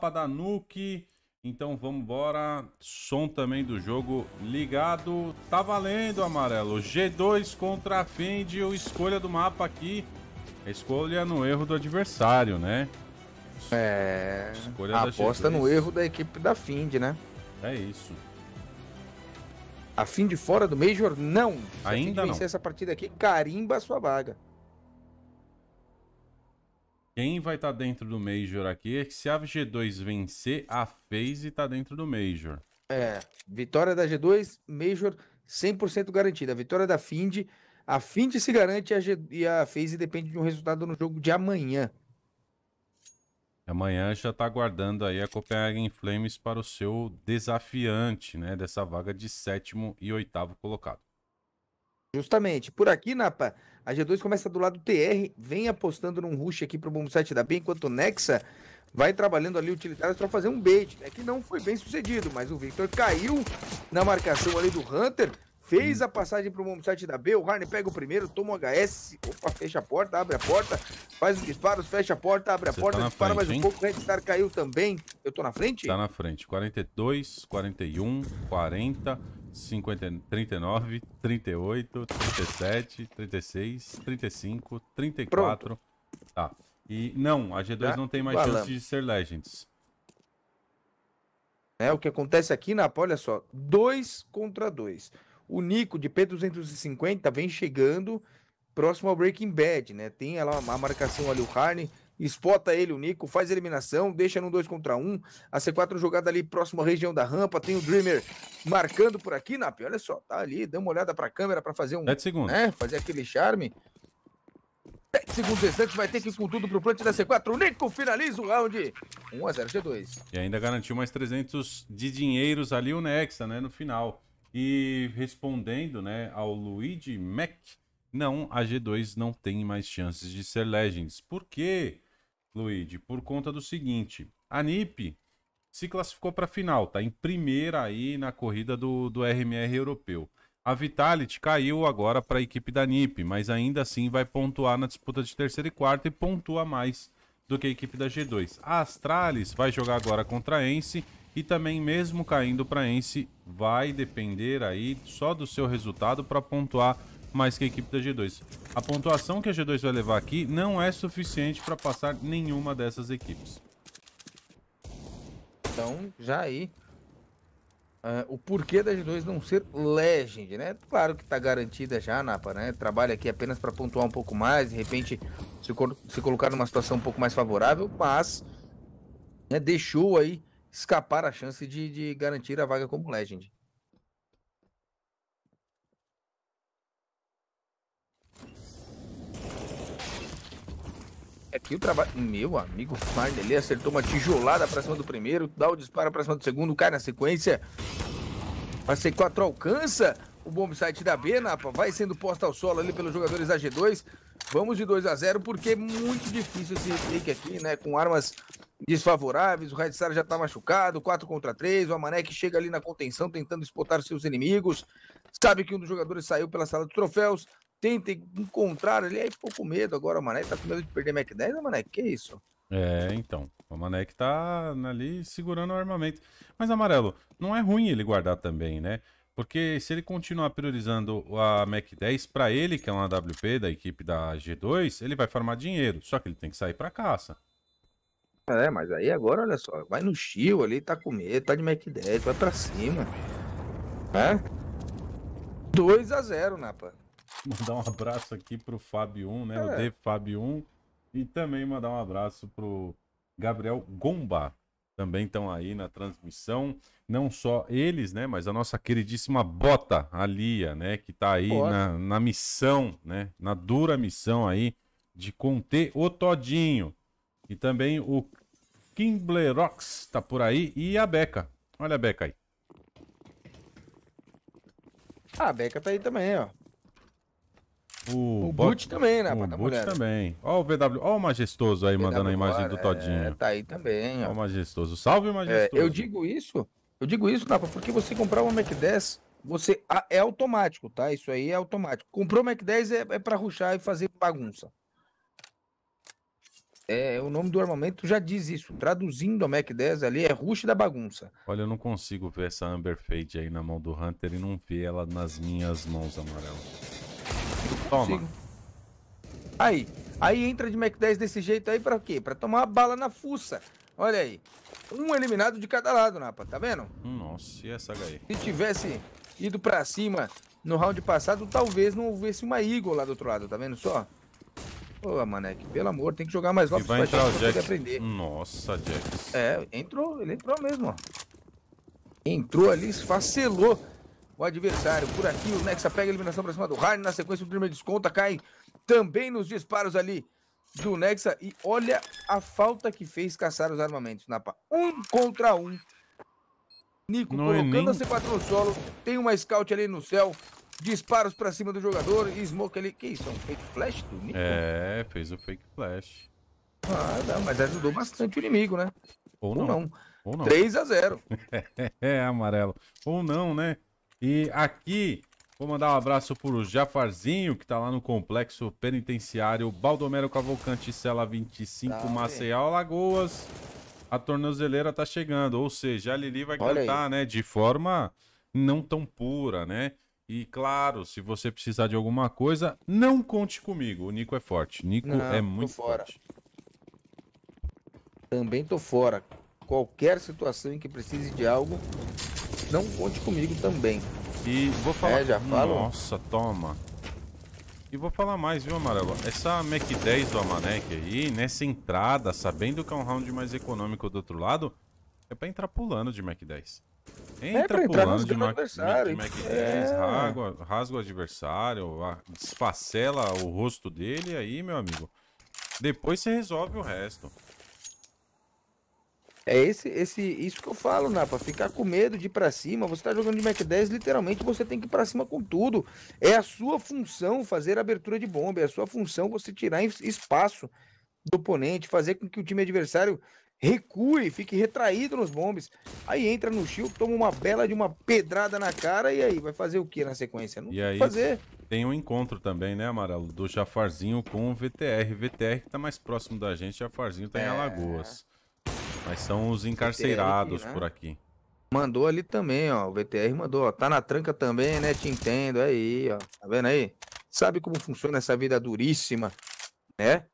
mapa da Nuke. Então vamos embora. Som também do jogo ligado. Tá valendo, amarelo. G2 contra a Fendio. Escolha do mapa aqui. Escolha no erro do adversário, né? É. Escolha aposta no erro da equipe da Find, né? É isso. A Find fora do Major? Não. Se Ainda a vencer não. essa partida aqui, carimba a sua vaga. Quem vai estar tá dentro do Major aqui é que se a G2 vencer, a FaZe está dentro do Major. É, vitória da G2, Major 100% garantida. Vitória da Find, a Find se garante a G... e a FaZe depende de um resultado no jogo de amanhã. Amanhã já está aguardando aí a Copenhagen Flames para o seu desafiante, né? Dessa vaga de sétimo e oitavo colocado. Justamente. Por aqui, Napa, a G2 começa do lado TR, vem apostando num rush aqui pro bomb site da B, enquanto o Nexa vai trabalhando ali utilitários para fazer um bait. É que não foi bem sucedido, mas o Victor caiu na marcação ali do Hunter, fez a passagem pro bomb site da B, o Harney pega o primeiro, toma o HS, opa, fecha a porta, abre a porta, faz os disparos, fecha a porta, abre a Você porta, tá dispara frente, mais um pouco, o Star caiu também. Eu tô na frente? Tá na frente, 42, 41, 40... 50, 39, 38, 37, 36, 35, 34. Pronto. Tá. E não, a G2 tá? não tem mais Balamos. chance de ser Legends. É, o que acontece aqui, na olha só, 2 contra 2. O Nico de P250 vem chegando próximo ao Breaking Bad, né? Tem ela a marcação ali, o Harney espota ele, o Nico, faz eliminação, deixa num 2 contra 1. Um, a C4 jogada ali próximo à região da rampa, tem o Dreamer marcando por aqui, Nap. Olha só, tá ali, dá uma olhada pra câmera pra fazer um. 7 segundos. Né, fazer aquele charme. 7 segundos restantes, vai ter que ir com tudo pro plant da C4. O Nico finaliza o round. 1 a 0 G2. E ainda garantiu mais 300 de dinheiros ali o Nexa, né, no final. E respondendo, né, ao Luigi Mac, não, a G2 não tem mais chances de ser Legends. Por quê? Luigi, por conta do seguinte: a NIP se classificou para a final, tá em primeira aí na corrida do, do RMR europeu. A Vitality caiu agora para a equipe da NIP, mas ainda assim vai pontuar na disputa de terceiro e quarto e pontua mais do que a equipe da G2. A Astralis vai jogar agora contra a Ence e também mesmo caindo para a Ence vai depender aí só do seu resultado para pontuar mais que a equipe da G2. A pontuação que a G2 vai levar aqui não é suficiente para passar nenhuma dessas equipes. Então, já aí, Uh, o porquê da G2 não ser Legend, né? Claro que tá garantida já, Napa, né? Trabalha aqui apenas para pontuar um pouco mais, de repente se, se, colocar numa situação um pouco mais favorável, mas né, deixou aí escapar a chance de, de, garantir a vaga como Legend. Aqui o trabalho. Meu amigo Marnelli acertou uma tijolada pra cima do primeiro, dá o disparo pra cima do segundo, cai na sequência. A C4 alcança o bomb site da B, Napa. Vai sendo posta ao solo ali pelos jogadores da G2. Vamos de 2 a 0 porque é muito difícil esse clique aqui, né? Com armas desfavoráveis, o Red Star já tá machucado, 4 contra 3, o Amanek chega ali na contenção tentando espotar seus inimigos, sabe que um dos jogadores saiu pela sala dos troféus, tenta encontrar ali, aí ficou com medo. Agora o Mané tá com medo de perder Mac 10, né, Mané, que isso? É, então. O Manek tá ali segurando o armamento. Mas, Amarelo, não é ruim ele guardar também, né? Porque se ele continuar priorizando a Mac 10 para ele, que é uma WP da equipe da G2, ele vai farmar dinheiro. Só que ele tem que sair para caça. É, mas aí agora, olha só, vai no Shield ali, tá com medo, tá de Mac 10, vai para cima. É? 2 a 0 Napa mandar um abraço aqui pro Fábio 1, né? É. O D Fábio 1. E também mandar um abraço pro Gabriel Gomba. Também estão aí na transmissão. Não só eles, né? Mas a nossa queridíssima Bota, a Lia, né? Que tá aí na, na missão, né? Na dura missão aí de conter o Todinho. E também o Kimblerox tá por aí. E a Beca. Olha a Beca aí. Ah, a Beca tá aí também, ó. O, o também, né? O Boot também. Ó o VW, ó o Majestoso aí VW mandando a imagem do Todinho. É, tá aí também, ó. ó o Majestoso. Salve, é, Majestoso. É, eu digo isso, eu digo isso, Napa, porque você comprar uma Mac 10, você é automático, tá? Isso aí é automático. Comprou Mac 10 é, é para ruxar e fazer bagunça. É, é, o nome do armamento já diz isso. Traduzindo a Mac 10 ali, é rush da bagunça. Olha, eu não consigo ver essa Amber Fade aí na mão do Hunter e não ver ela nas minhas mãos amarelas. Toma. Aí. Aí entra de Mac 10 desse jeito aí pra quê? Pra tomar uma bala na fuça. Olha aí. Um eliminado de cada lado, Napa. Tá vendo? Nossa, e essa HE? Se tivesse ido pra cima no round passado, talvez não houvesse uma Eagle lá do outro lado. Tá vendo só? Pô, Manek, pelo amor, tem que jogar mais Lopes e vai entrar aprender. Nossa, Jack. É, entrou. Ele entrou mesmo, ó. Entrou ali, esfacelou o adversário. Por aqui, o Nexa pega a eliminação pra cima do Harden. Na sequência, o primeiro desconta cai também nos disparos ali do Nexa. E olha a falta que fez caçar os armamentos, Napa. Um contra um. Nico Não é colocando é nem... a C4 no solo. Tem uma scout ali no céu. Disparos pra cima do jogador. E Smoke ali. Que isso? É um fake flash do Nico? É, fez o fake flash. Ah, não, mas ajudou bastante o inimigo, né? Ou, Ou não. não. Ou não. 3 a 0. é, amarelo. Ou não, né? E aqui, vou mandar um abraço pro Jafarzinho, que tá lá no Complexo Penitenciário Baldomero Cavalcante, Cela 25, tá, Maceió, Lagoas. A tornozeleira tá chegando, ou seja, a Lili vai Olha cantar, aí. né, de forma não tão pura, né? E claro, se você precisar de alguma coisa, não conte comigo. O Nico é forte. Nico não, é muito forte. Também tô fora. Qualquer situação em que precise de algo, não conte comigo também. E vou falar. É, já falo. Nossa, toma. E vou falar mais, viu, Amarelo? Essa Mac 10 do Amanec aí, nessa entrada, sabendo que é um round mais econômico do outro lado, é pra entrar pulando de Mac 10. É, Entra é pra pulando de Mac, de Mac 10, é. rasga, rasga o adversário, desfacela o rosto dele, aí, meu amigo, depois você resolve o resto. É esse, esse, isso que eu falo, Napa. Ficar com medo de ir pra cima. Você tá jogando de Mac 10, literalmente você tem que ir pra cima com tudo. É a sua função fazer abertura de bomba. É a sua função você tirar espaço do oponente, fazer com que o time adversário recue, fique retraído nos bombes. Aí entra no shield, toma uma bela de uma pedrada na cara e aí vai fazer o que na sequência? Não e aí fazer. Tem um encontro também, né, Amarelo? Do Jafarzinho com o VTR. VTR que tá mais próximo da gente, Jafarzinho tá é... em Alagoas. Mas são os encarcerados VTR, né? por aqui. Mandou ali também, ó. O VTR mandou, ó. Tá na tranca também, né? Te entendo. Aí, ó. Tá vendo aí? Sabe como funciona essa vida duríssima, né?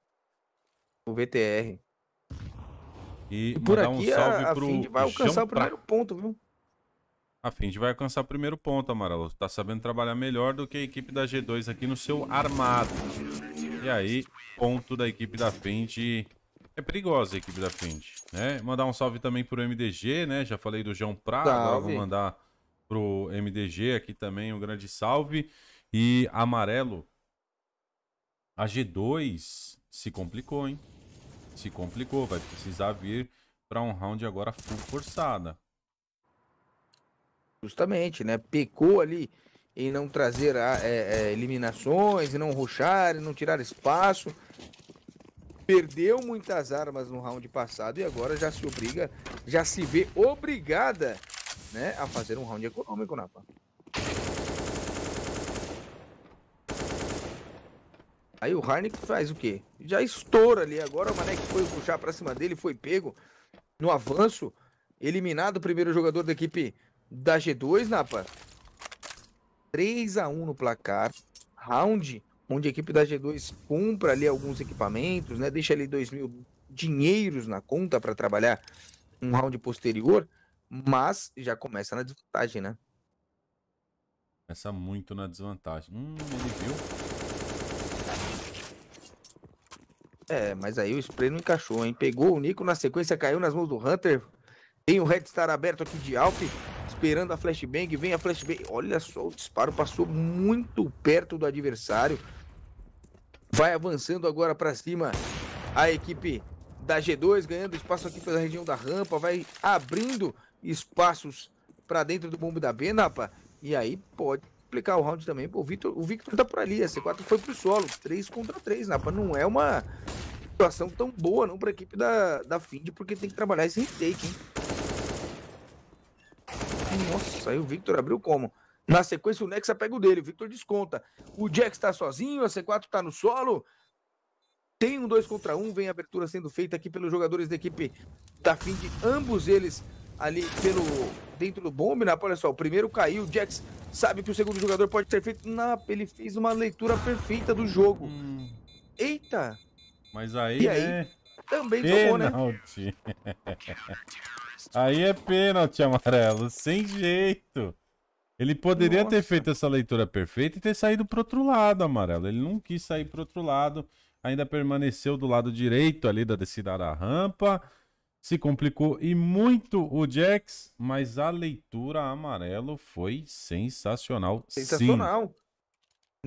O VTR. E, e por aqui um salve a, a pro Find vai alcançar o primeiro pra... ponto, viu? A Find vai alcançar o primeiro ponto, Amaral. Tá sabendo trabalhar melhor do que a equipe da G2 aqui no seu armado. E aí, ponto da equipe da Find é perigosa a equipe da frente, né? Mandar um salve também pro MDG, né? Já falei do João Prado, salve. agora vou mandar pro MDG aqui também um grande salve. E amarelo, a G2 se complicou, hein? Se complicou, vai precisar vir para um round agora full forçada. Justamente, né? Pecou ali em não trazer ah, é, é, eliminações, e não ruxar, e não tirar espaço perdeu muitas armas no round passado e agora já se obriga, já se vê obrigada, né, a fazer um round econômico, Napa. Aí o Harnik faz o quê? Já estoura ali agora, o que foi puxar pra cima dele, foi pego no avanço, eliminado o primeiro jogador da equipe da G2, Napa. 3 a 1 no placar, round onde a equipe da G2 compra ali alguns equipamentos, né? Deixa ali 2 mil dinheiros na conta para trabalhar um round posterior, mas já começa na desvantagem, né? Começa muito na desvantagem. Hum, ele viu. É, mas aí o spray não encaixou, hein? Pegou o Nico na sequência, caiu nas mãos do Hunter. Tem o um Red Star aberto aqui de Alp, esperando a flashbang. Vem a flashbang. Olha só, o disparo passou muito perto do adversário. Vai avançando agora para cima a equipe da G2, ganhando espaço aqui pela região da rampa, vai abrindo espaços para dentro do bombo da B, Napa. E aí pode aplicar o round também. Pô, o Victor, o Victor tá por ali, a C4 foi pro solo, 3 contra 3, Napa. Não é uma situação tão boa não para a equipe da, da Find, porque tem que trabalhar esse retake, hein? Nossa, aí o Victor abriu como? Na sequência, o Nexa pega o dele, o Victor desconta. O Jack está sozinho, a C4 está no solo. Tem um 2 contra 1, um, vem a abertura sendo feita aqui pelos jogadores da equipe da fim de ambos eles ali pelo dentro do bombe, né? Olha só, o primeiro caiu, o Jax sabe que o segundo jogador pode ter feito. Não, ele fez uma leitura perfeita do jogo. Hum. Eita! Mas aí, e aí é também pênalti. tomou, né? aí é pênalti amarelo, sem jeito. Ele poderia Nossa. ter feito essa leitura perfeita e ter saído pro outro lado, amarelo. Ele não quis sair pro outro lado, ainda permaneceu do lado direito ali da descida da rampa. Se complicou e muito o Jax, mas a leitura amarelo foi sensacional. Sensacional. Sim.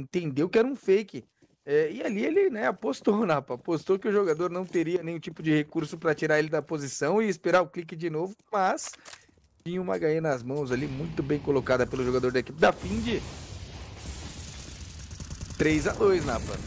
Entendeu que era um fake. É, e ali ele né, apostou, Napa. Apostou que o jogador não teria nenhum tipo de recurso para tirar ele da posição e esperar o clique de novo, mas tinha uma HE nas mãos ali, muito bem colocada pelo jogador da equipe da Find. 3x2, Napa.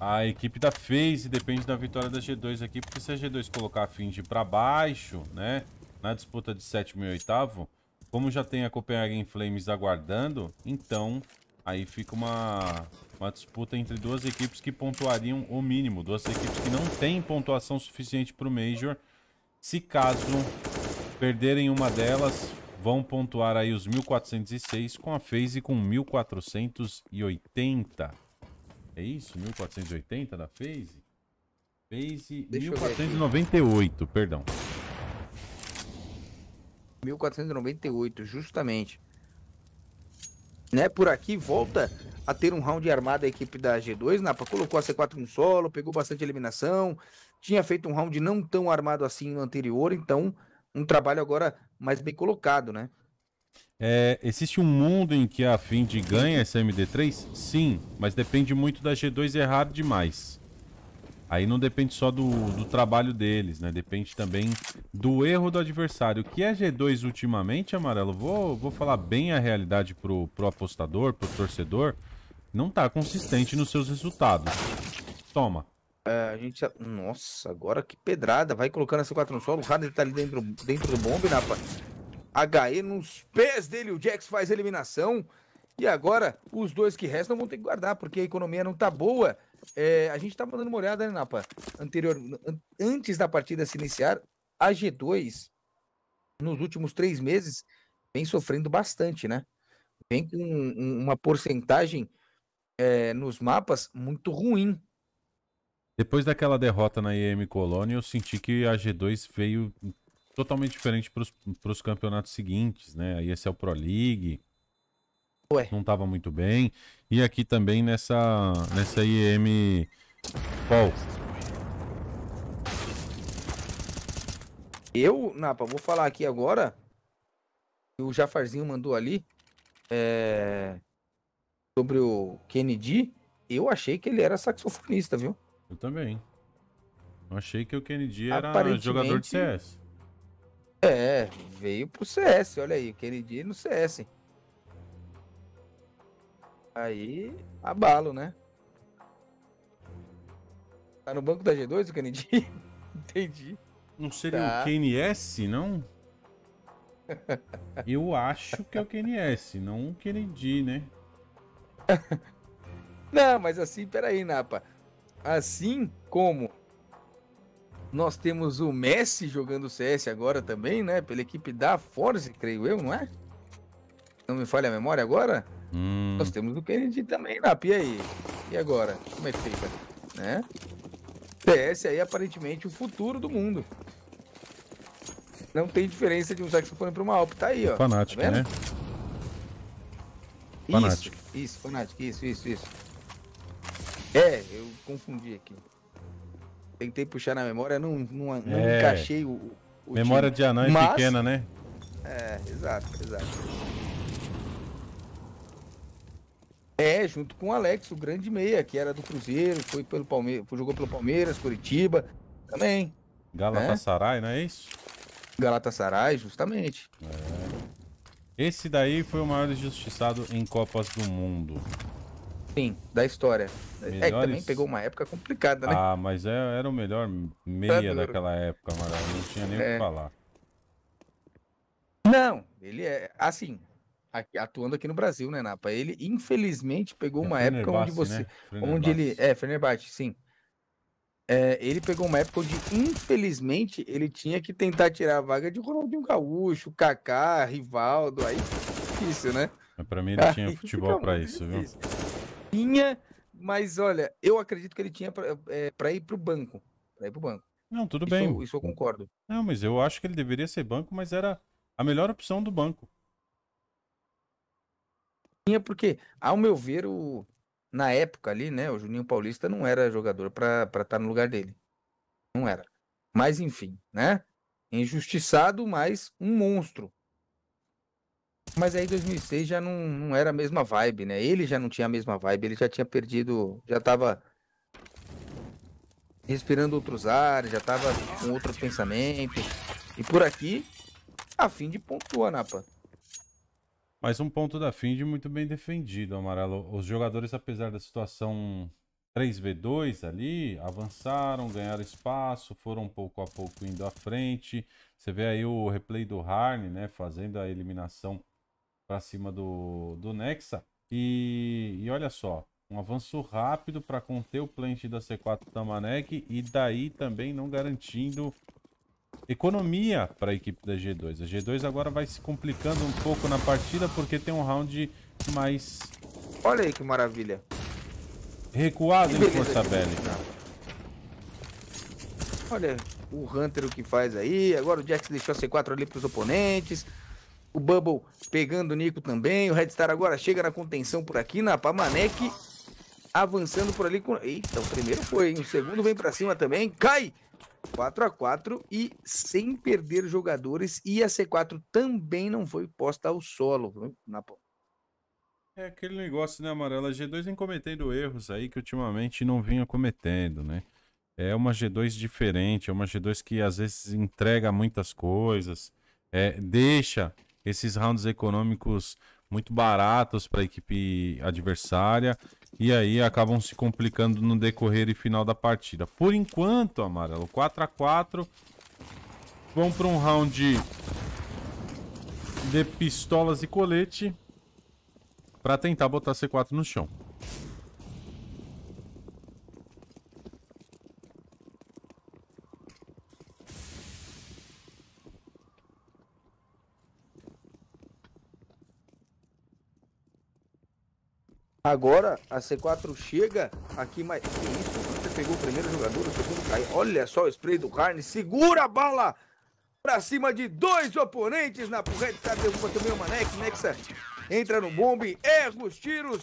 A equipe da FaZe depende da vitória da G2 aqui, porque se a G2 colocar a Find pra baixo, né, na disputa de sétimo e oitavo, como já tem a Copenhagen Flames aguardando, então aí fica uma, uma disputa entre duas equipes que pontuariam o mínimo, duas equipes que não têm pontuação suficiente para o Major, se caso Perderem uma delas, vão pontuar aí os 1406 com a phase com 1480. É isso? 1480 da phase? Phase 1498, perdão. 1498, justamente. Né, por aqui volta a ter um round armado a equipe da G2. Napa colocou a C4 no solo, pegou bastante eliminação. Tinha feito um round não tão armado assim no anterior, então um trabalho agora mais bem colocado, né? É, existe um mundo em que a Find ganha essa MD3? Sim, mas depende muito da G2 errar demais. Aí não depende só do, do trabalho deles, né? Depende também do erro do adversário. O que a é G2 ultimamente, Amarelo, vou, vou falar bem a realidade pro, pro apostador, pro torcedor, não tá consistente nos seus resultados. Toma, é, a gente. Nossa, agora que pedrada. Vai colocando essa 4 no solo. O Harden tá ali dentro, dentro do bombe, Napa. Né, HE nos pés dele. O Jax faz eliminação. E agora, os dois que restam vão ter que guardar, porque a economia não tá boa. É, a gente tava tá dando uma olhada, né, Napa? Anterior, an antes da partida se iniciar, a G2, nos últimos três meses, vem sofrendo bastante, né? Vem com um, uma porcentagem é, nos mapas muito ruim. Depois daquela derrota na IEM Colônia, eu senti que a G2 veio totalmente diferente para os campeonatos seguintes, né? A ESL é Pro League Ué. não estava muito bem. E aqui também nessa, nessa IEM Paul. Eu, Napa, vou falar aqui agora. O Jafarzinho mandou ali é, sobre o Kennedy. Eu achei que ele era saxofonista, viu? Eu também. Eu achei que o Kennedy era jogador de CS. É, veio pro CS, olha aí, Kennedy no CS. Aí, abalo, né? Tá no banco da G2 o Kennedy? Entendi. Não seria tá. o KNS, não? Eu acho que é o KNS, não o Kennedy, né? não, mas assim, peraí, Napa. Assim como nós temos o Messi jogando CS agora também, né? Pela equipe da Force, creio eu, não é? Não me falha a memória agora? Hum. Nós temos o Kennedy também, Nap. E aí? E agora? Como é que fica? Né? CS aí aparentemente o futuro do mundo. Não tem diferença de um saxofone para uma Alp. Tá aí, ó. fanático tá né? Isso, isso, fanático isso, isso, isso. É, eu confundi aqui. Tentei puxar na memória, não, não, não é. encaixei o. o memória time. de anã é Mas... pequena, né? É, exato, exato. É, junto com o Alex, o grande meia, que era do Cruzeiro, foi pelo Palmeiras, jogou pelo Palmeiras, Curitiba, também. Galatasaray, né? não é isso? Galatasaray, justamente. É. Esse daí foi o maior injustiçado em Copas do Mundo. Sim, da história. Melhores... É que também pegou uma época complicada, né? Ah, mas é, era o melhor meia tá daquela época, Amaral. Não tinha nem o é... que falar. Não, ele é assim, atuando aqui no Brasil, né, Napa? Ele infelizmente pegou é uma época onde você, né? onde ele é Fenerbahçe, sim. É, ele pegou uma época onde infelizmente ele tinha que tentar tirar a vaga de Ronaldinho Gaúcho, Kaká, Rivaldo, aí difícil, né? Mas pra mim ele aí, tinha futebol para isso, viu? tinha, mas olha, eu acredito que ele tinha para é, ir para o banco. Para ir para o banco. Não, tudo isso, bem. Isso eu concordo. Não, mas eu acho que ele deveria ser banco, mas era a melhor opção do banco. Tinha porque, ao meu ver, o, na época ali, né, o Juninho Paulista não era jogador para estar tá no lugar dele. Não era. Mas enfim, né? Injustiçado, mas um monstro. Mas aí 2006 já não, não era a mesma vibe, né? Ele já não tinha a mesma vibe, ele já tinha perdido, já tava respirando outros ares, já tava com outro pensamento. E por aqui, a fim de pontua, Napa. Né, Mais um ponto da Find muito bem defendido, Amarelo. Os jogadores, apesar da situação 3v2 ali, avançaram, ganharam espaço, foram pouco a pouco indo à frente. Você vê aí o replay do Harney, né, fazendo a eliminação para cima do, do Nexa. E, e olha só, um avanço rápido para conter o plant da C4 Tamanek e daí também não garantindo economia para a equipe da G2. A G2 agora vai se complicando um pouco na partida porque tem um round mais... Olha aí que maravilha. Recuado em força bélica. Olha o Hunter o que faz aí. Agora o Jax deixou a C4 ali para os oponentes. O Bubble pegando o Nico também. O Red Star agora chega na contenção por aqui, na Pamanek Avançando por ali com... Eita, o primeiro foi, hein? O segundo vem para cima também. Cai! 4 a 4 e sem perder jogadores. E a C4 também não foi posta ao solo, na É aquele negócio, né, Amarela? A G2 vem cometendo erros aí que ultimamente não vinha cometendo, né? É uma G2 diferente, é uma G2 que às vezes entrega muitas coisas, é, deixa esses rounds econômicos muito baratos para a equipe adversária e aí acabam se complicando no decorrer e final da partida. Por enquanto, amarelo, 4 a 4 Vão para um round de pistolas e colete para tentar botar C4 no chão. Agora a C4 chega aqui, mais. que isso? Você pegou o primeiro jogador, o segundo caiu. Olha só o spray do Carne, segura a bala! Pra cima de dois oponentes na porrete, tá? Derruba também o Manex, Nexa entra no bombe, erra os tiros.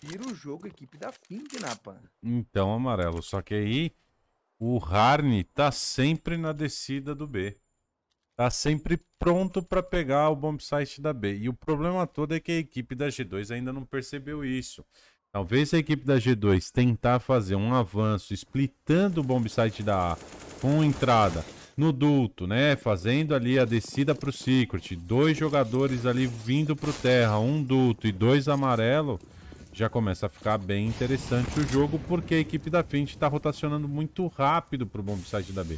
Tira o jogo, equipe da Find, Napa. Então, amarelo, só que aí o Harney tá sempre na descida do B tá sempre pronto para pegar o bomb site da B. E o problema todo é que a equipe da G2 ainda não percebeu isso. Talvez a equipe da G2 tentar fazer um avanço splitando o bomb site da A com entrada no duto, né? Fazendo ali a descida para o Secret. Dois jogadores ali vindo para o terra, um duto e dois amarelo. Já começa a ficar bem interessante o jogo, porque a equipe da frente está rotacionando muito rápido para o bomb site da B.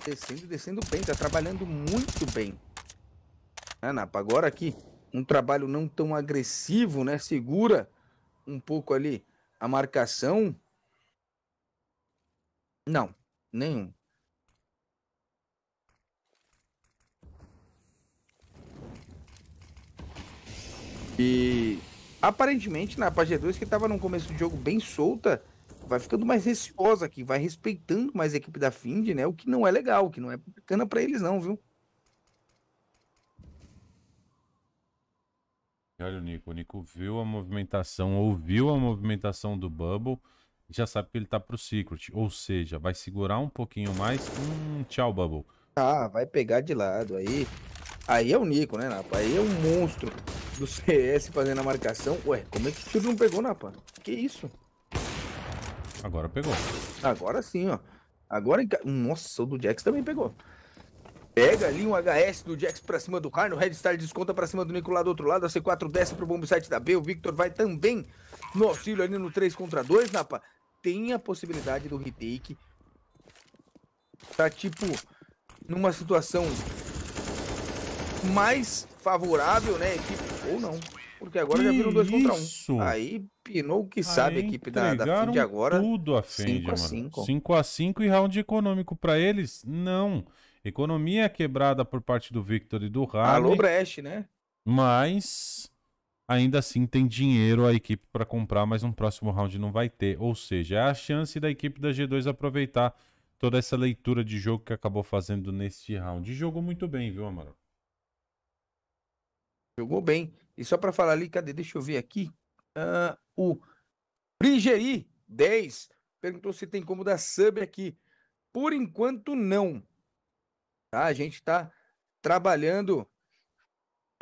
descendo, descendo bem, tá trabalhando muito bem. É, Napa, agora aqui, um trabalho não tão agressivo, né? Segura um pouco ali a marcação. Não, nenhum. E aparentemente na Paz G2 que estava no começo do jogo bem solta, vai ficando mais receosa aqui, vai respeitando mais a equipe da Find, né? O que não é legal, o que não é bacana para eles não, viu? Olha o Nico, o Nico viu a movimentação, ouviu a movimentação do Bubble e já sabe que ele tá pro Secret, ou seja, vai segurar um pouquinho mais, hum, tchau Bubble. Ah, vai pegar de lado aí. Aí é o Nico, né, Napa? Aí é um monstro do CS fazendo a marcação. Ué, como é que o não pegou, Napa? Que isso? Agora pegou. Agora sim, ó. Agora. Nossa, o do Jax também pegou. Pega ali um HS do Jax pra cima do Rhino. Red Star desconta pra cima do Nicolau do outro lado. A C4 desce pro bomb site da B. O Victor vai também no auxílio ali no 3 contra 2, Napa. Tem a possibilidade do retake. Tá tipo numa situação mais favorável, né? Equipe, ou não. Porque agora que já viram dois contra um. Aí pinou o que Aí sabe a equipe da, da FIND agora. Tudo a FIND, 5x5. 5x5 e round econômico para eles? Não. Economia é quebrada por parte do Victor e do Harley. Alô, Brecht, né? Mas ainda assim tem dinheiro a equipe para comprar, mas um próximo round não vai ter. Ou seja, é a chance da equipe da G2 aproveitar toda essa leitura de jogo que acabou fazendo neste round. E jogou muito bem, viu, Amaral? Jogou bem. E só para falar ali, cadê? Deixa eu ver aqui. Uh, o Prigeri 10 perguntou se tem como dar sub aqui. Por enquanto, não. Tá? A gente está trabalhando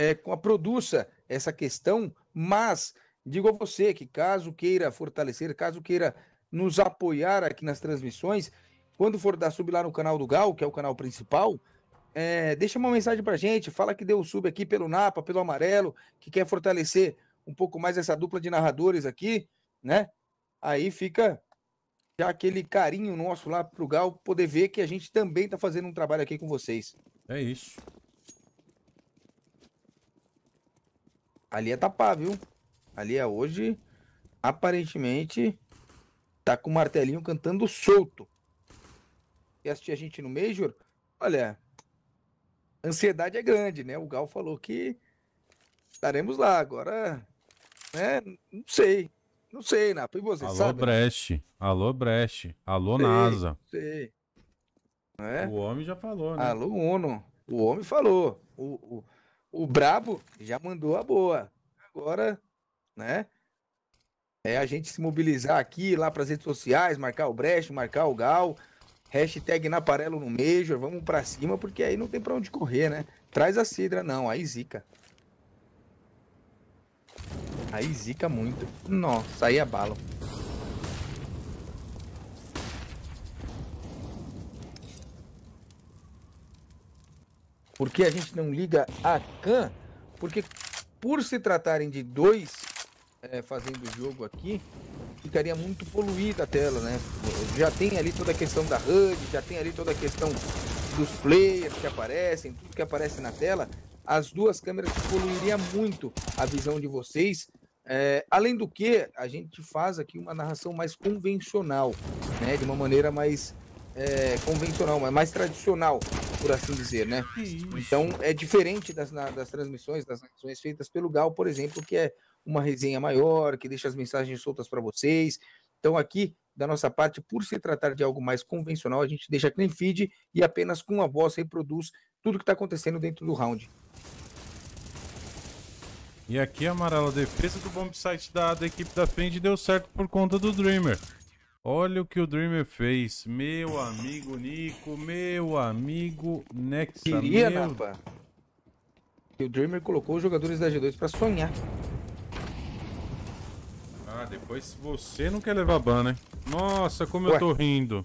é, com a produça essa questão, mas digo a você que caso queira fortalecer, caso queira nos apoiar aqui nas transmissões, quando for dar sub lá no canal do Gal, que é o canal principal, é, deixa uma mensagem pra gente, fala que deu o sub aqui pelo Napa, pelo Amarelo, que quer fortalecer um pouco mais essa dupla de narradores aqui, né? Aí fica já aquele carinho nosso lá pro Gal poder ver que a gente também tá fazendo um trabalho aqui com vocês. É isso. Ali é tapar, viu? Ali é hoje, aparentemente, tá com o martelinho cantando solto. Quer assistir a gente no Major? Olha, ansiedade é grande, né? O Gal falou que estaremos lá. Agora, né? Não sei. Não sei, Napa. E você Alô, sabe? Né? Brecht. Alô, Brecht. Alô, sei, NASA. Sei. É? O homem já falou, né? Alô, Uno. O homem falou. O, o, o Brabo já mandou a boa. Agora, né? É a gente se mobilizar aqui, lá para as redes sociais, marcar o Brecht, marcar o Gal. Hashtag Naparelo no Major, vamos pra cima, porque aí não tem pra onde correr, né? Traz a Sidra, não, aí zica. Aí zica muito. Nossa, aí abalo. Por que a gente não liga a Khan? Porque por se tratarem de dois é, fazendo o jogo aqui, ficaria muito poluída a tela, né? Já tem ali toda a questão da HUD, já tem ali toda a questão dos players que aparecem, tudo que aparece na tela. As duas câmeras poluiriam muito a visão de vocês. É, além do que, a gente faz aqui uma narração mais convencional, né? De uma maneira mais é, convencional, mas mais tradicional, por assim dizer, né? Então é diferente das, das transmissões, das transmissões feitas pelo Gal, por exemplo, que é uma resenha maior, que deixa as mensagens soltas para vocês. Então, aqui, da nossa parte, por se tratar de algo mais convencional, a gente deixa clean feed e apenas com a voz reproduz tudo que está acontecendo dentro do round. E aqui, Amarelo, a defesa do bombsite site da, da equipe da frente deu certo por conta do Dreamer. Olha o que o Dreamer fez. Meu amigo Nico, meu amigo Nexa. Queria, meu... Napa. E o Dreamer colocou os jogadores da G2 para sonhar. Ah, depois você não quer levar ban, né? Nossa, como Ué. eu tô rindo.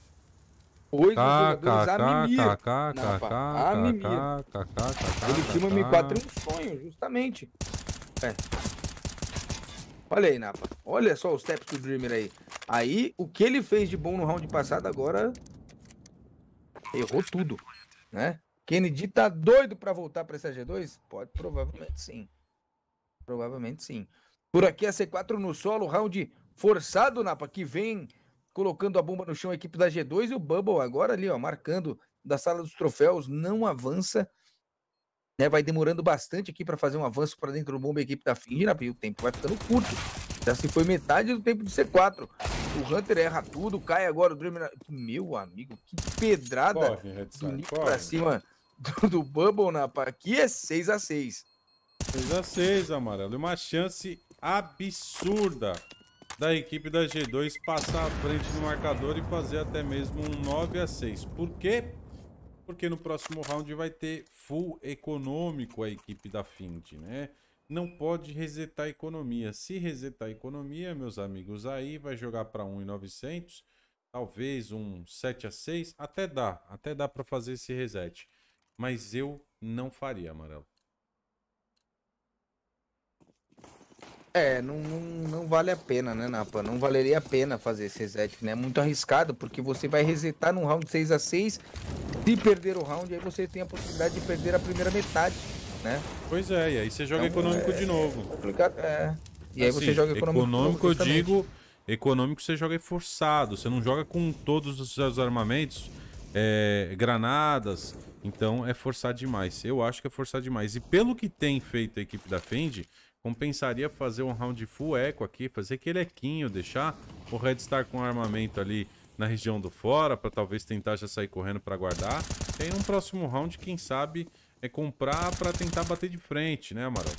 Hoje jogadores tá, a a Ele tinha uma M4 é um sonho, justamente. É. Olha aí, Napa. Olha só os steps do Dreamer aí. Aí, o que ele fez de bom no round passado, agora... Errou tudo, né? Kennedy tá doido pra voltar pra essa G2? Pode, provavelmente sim. Provavelmente sim. Por aqui a é C4 no solo, round forçado, Napa, que vem colocando a bomba no chão a equipe da G2 e o Bubble agora ali, ó, marcando da sala dos troféus, não avança. Né, vai demorando bastante aqui para fazer um avanço para dentro do bomba a equipe da tá Finge, Napa, e o tempo vai ficando curto. Já se foi metade do tempo de C4. O Hunter erra tudo, cai agora o Dreamer. Meu amigo, que pedrada corre, do para cima do, do Bubble, Napa. Aqui é 6 a 6 6 a 6 amarelo. Uma chance absurda da equipe da G2 passar à frente no marcador e fazer até mesmo um 9 a 6. Por quê? Porque no próximo round vai ter full econômico a equipe da Find, né? Não pode resetar a economia. Se resetar a economia, meus amigos, aí vai jogar para 1,900, talvez um 7 a 6, até dá, até dá para fazer esse reset. Mas eu não faria, amarelo. É, não, não, não, vale a pena, né, Napa? Não valeria a pena fazer esse reset, né? É muito arriscado, porque você vai resetar no round 6 a 6 Se perder o round, aí você tem a possibilidade de perder a primeira metade, né? Pois é, e aí você joga então, econômico é, de novo. É complicado, é. E assim, aí você assim, joga econômico. Econômico, novo, eu digo, econômico você joga forçado. Você não joga com todos os seus armamentos, é, granadas. Então é forçar demais. Eu acho que é forçar demais. E pelo que tem feito a equipe da Fendi Compensaria fazer um round full eco aqui, fazer aquele equinho, deixar o Red Star com armamento ali na região do fora, para talvez tentar já sair correndo para guardar. E aí um próximo round, quem sabe, é comprar para tentar bater de frente, né, Amaral?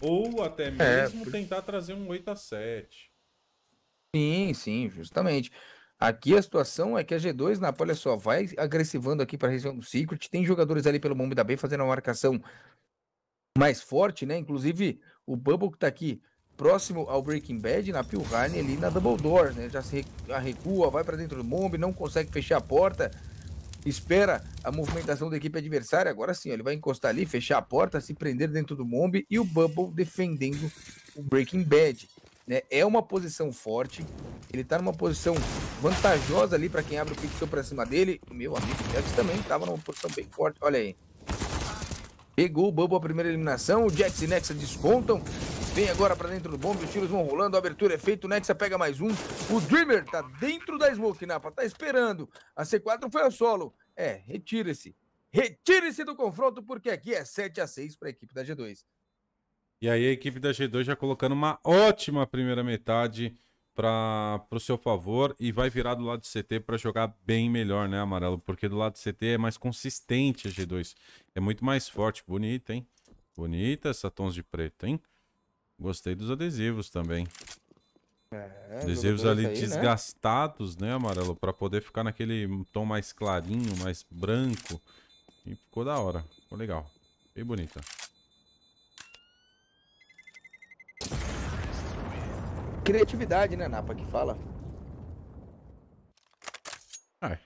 Ou até é, mesmo é, por... tentar trazer um 8 a 7 Sim, sim, justamente. Aqui a situação é que a G2 na olha só vai agressivando aqui para a região do Secret. Tem jogadores ali pelo Mombi da B fazendo a marcação mais forte, né? Inclusive, o Bubble que tá aqui próximo ao Breaking Bad, na Pilharne ali na Double Door, né? Já se recua, vai para dentro do bombe, não consegue fechar a porta, espera a movimentação da equipe adversária. Agora sim, ó, ele vai encostar ali, fechar a porta, se prender dentro do bombe e o Bubble defendendo o Breaking Bad. Né? É uma posição forte, ele tá numa posição vantajosa ali para quem abre o pixel para cima dele. Meu amigo Jets também tava numa posição bem forte, olha aí. Pegou o Bubble a primeira eliminação. O Jets e Nexa descontam. Vem agora pra dentro do bombe. Os tiros vão rolando. A abertura é feita. O Nexa pega mais um. O Dreamer tá dentro da Smoke, Napa. Tá esperando. A C4 foi ao solo. É, retire-se. Retire-se do confronto, porque aqui é 7 a 6 para a equipe da G2. E aí a equipe da G2 já colocando uma ótima primeira metade para o seu favor e vai virar do lado do CT para jogar bem melhor, né, Amarelo? Porque do lado do CT é mais consistente a G2. É muito mais forte. Bonita, hein? Bonita essa tons de preto, hein? Gostei dos adesivos também. É, adesivos ali aí, né? desgastados, né, né Amarelo? para poder ficar naquele tom mais clarinho, mais branco. E ficou da hora. Ficou legal. Bem bonita. Criatividade, né, Napa, que fala. Ai. É.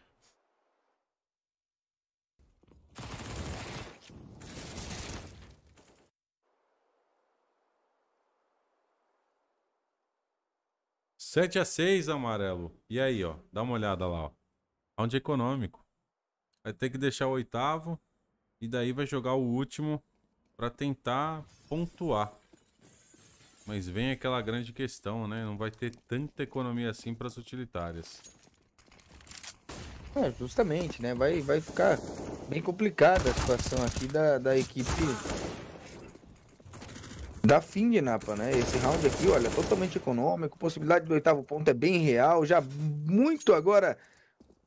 Sete a seis, amarelo. E aí, ó. Dá uma olhada lá, ó. Round econômico. Vai ter que deixar o oitavo. E daí vai jogar o último para tentar pontuar. Mas vem aquela grande questão, né? Não vai ter tanta economia assim para as utilitárias. É, justamente, né? Vai, vai ficar bem complicada a situação aqui da, da equipe da fim de Napa, né? Esse round aqui, olha, totalmente econômico, possibilidade do oitavo ponto é bem real, já muito agora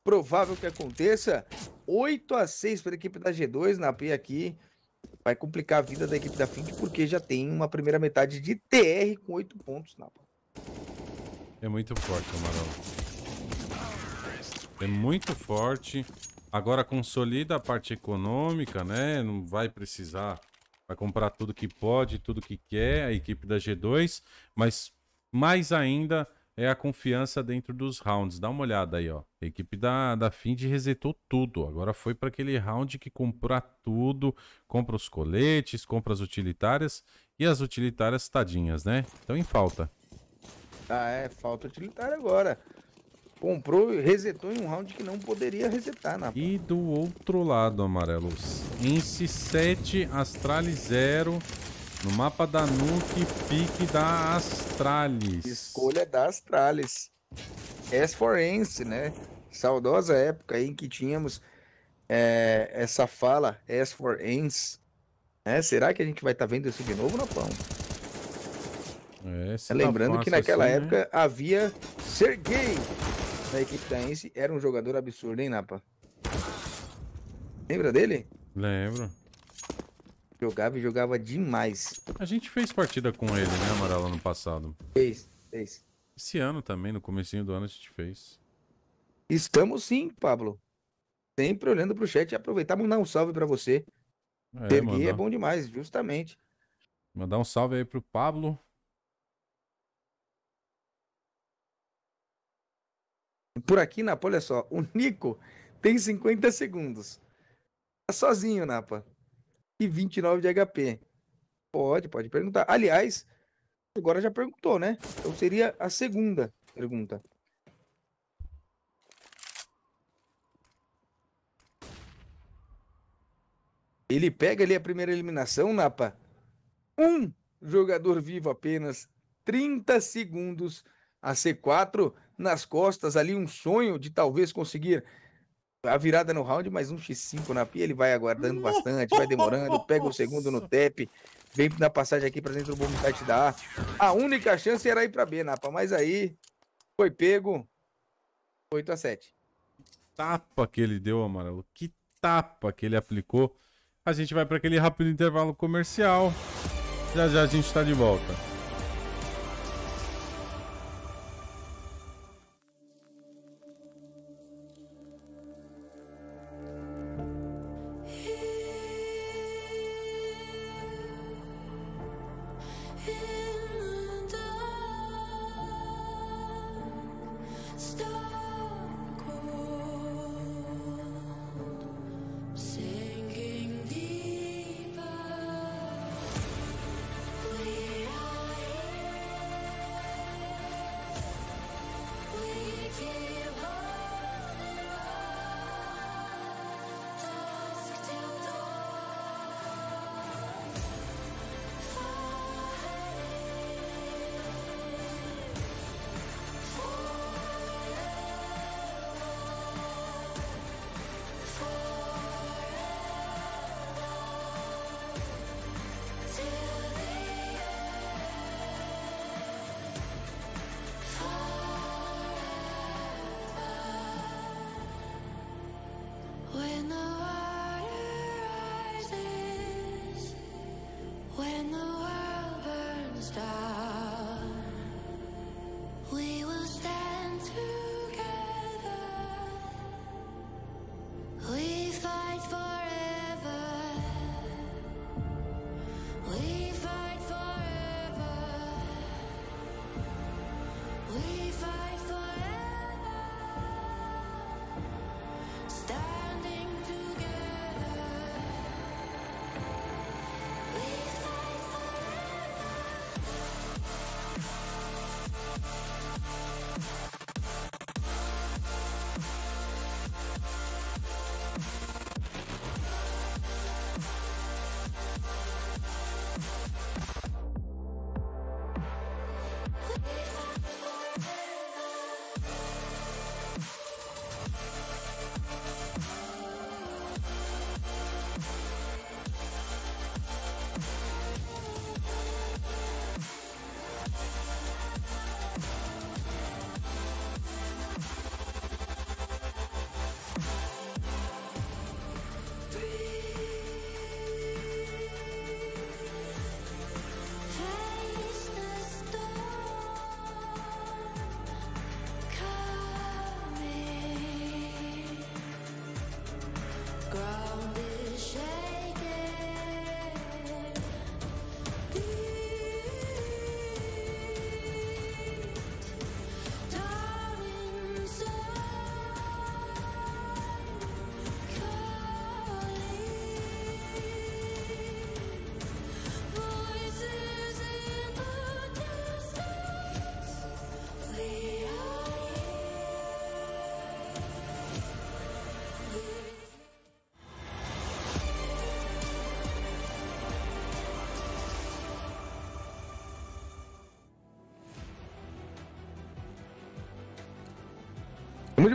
provável que aconteça. 8 a 6 para a equipe da G2 na P aqui vai complicar a vida da equipe da Fink porque já tem uma primeira metade de TR com 8 pontos É muito forte, Amaral. É muito forte. Agora consolida a parte econômica, né? Não vai precisar. Vai comprar tudo que pode, tudo que quer, a equipe da G2. Mas mais ainda é a confiança dentro dos rounds. Dá uma olhada aí, ó. A equipe da, da Find resetou tudo. Agora foi para aquele round que compra tudo, compra os coletes, compra as utilitárias e as utilitárias tadinhas, né? Então em falta. Ah, é, falta utilitária agora. Comprou e resetou em um round que não poderia resetar, na né, E do outro lado, amarelos. Ence 7, Astrale 0. No mapa da Nuke, pique da Astralis. Escolha da Astralis. As Forense, né? Saudosa época em que tínhamos é, essa fala, as Forense. É, né? será que a gente vai estar tá vendo isso de novo, Napão? É, é tá Lembrando que naquela assim, né? época né? havia Sergei na equipe da Ence, era um jogador absurdo, hein, Napa? Lembra dele? Lembro. Jogava e jogava demais. A gente fez partida com ele, né, Amaral, ano passado? Fez, fez. Esse ano também, no comecinho do ano, a gente fez. Estamos sim, Pablo. Sempre olhando pro chat e aproveitar mandar um salve para você. É, Pergui é mandar... é bom demais, justamente. Mandar um salve aí pro Pablo. Por aqui, Napa, olha só. O Nico tem 50 segundos. Tá sozinho, Napa e 29 de HP? Pode, pode perguntar. Aliás, agora já perguntou, né? Então seria a segunda pergunta. Ele pega ali a primeira eliminação, Napa. Um jogador vivo apenas 30 segundos a C4 nas costas ali um sonho de talvez conseguir a virada no round, mais um X5 na pia, ele vai aguardando Nossa. bastante, vai demorando, pega o um segundo no tap, vem na passagem aqui para dentro do bom site da A. A única chance era ir para B, Napa, mas aí foi pego 8 a 7 Tapa que ele deu, amarelo, que tapa que ele aplicou. A gente vai para aquele rápido intervalo comercial. Já já a gente está de volta.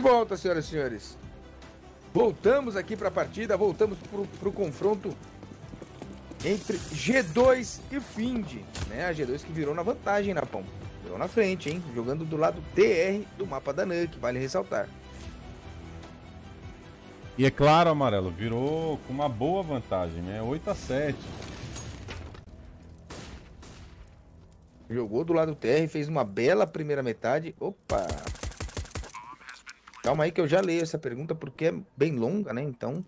de volta, senhoras e senhores. Voltamos aqui para a partida, voltamos para o confronto entre G2 e Find, né? A G2 que virou na vantagem, Napão. Virou na frente, hein? Jogando do lado TR do mapa da NUC, vale ressaltar. E é claro, Amarelo, virou com uma boa vantagem, né? 8 a 7 Jogou do lado TR, fez uma bela primeira metade. Opa, Calma aí que eu já leio essa pergunta porque é bem longa, né? Então.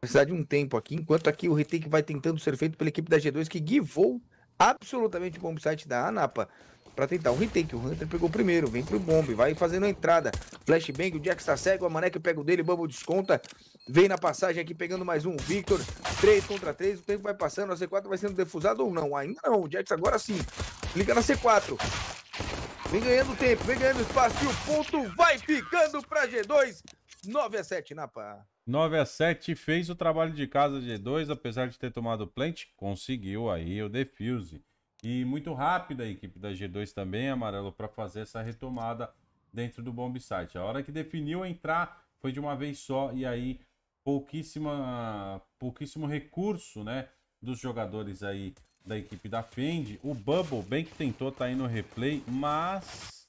Precisar de um tempo aqui, enquanto aqui o retake vai tentando ser feito pela equipe da G2 que guivou absolutamente o bomb site da Anapa para tentar o retake. O Hunter pegou primeiro, vem pro bomb, vai fazendo a entrada. Flashbang, o Jack está cego, a que pega o dele, Bumble desconta. Vem na passagem aqui pegando mais um, Victor. 3 contra 3, o tempo vai passando, a C4 vai sendo defusada ou não? Ainda não, o Jax agora sim. Liga na C4. Vem ganhando tempo, vem ganhando espaço e o ponto vai ficando para G2. 9 a 7 na 9 a 7 fez o trabalho de casa G2, apesar de ter tomado o plant, conseguiu aí o defuse. E muito rápida a equipe da G2 também, amarelo, para fazer essa retomada dentro do bomb site. A hora que definiu entrar foi de uma vez só e aí pouquíssima pouquíssimo recurso, né, dos jogadores aí da equipe da Fendi. O Bubble, bem que tentou, tá aí no replay, mas,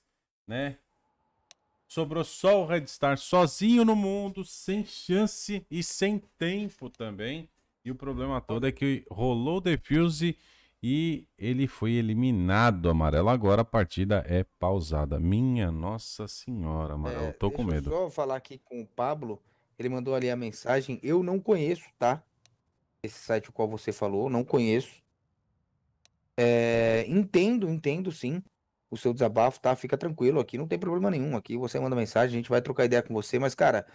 né, sobrou só o Red Star sozinho no mundo, sem chance e sem tempo também. E o problema todo é que rolou o defuse e ele foi eliminado, amarelo. Agora a partida é pausada. Minha nossa senhora, amarelo. É, Tô com medo. Só falar aqui com o Pablo. Ele mandou ali a mensagem. Eu não conheço, tá? Esse site o qual você falou, não conheço. É, entendo, entendo sim o seu desabafo, tá? Fica tranquilo aqui, não tem problema nenhum. Aqui você manda mensagem, a gente vai trocar ideia com você, mas, cara,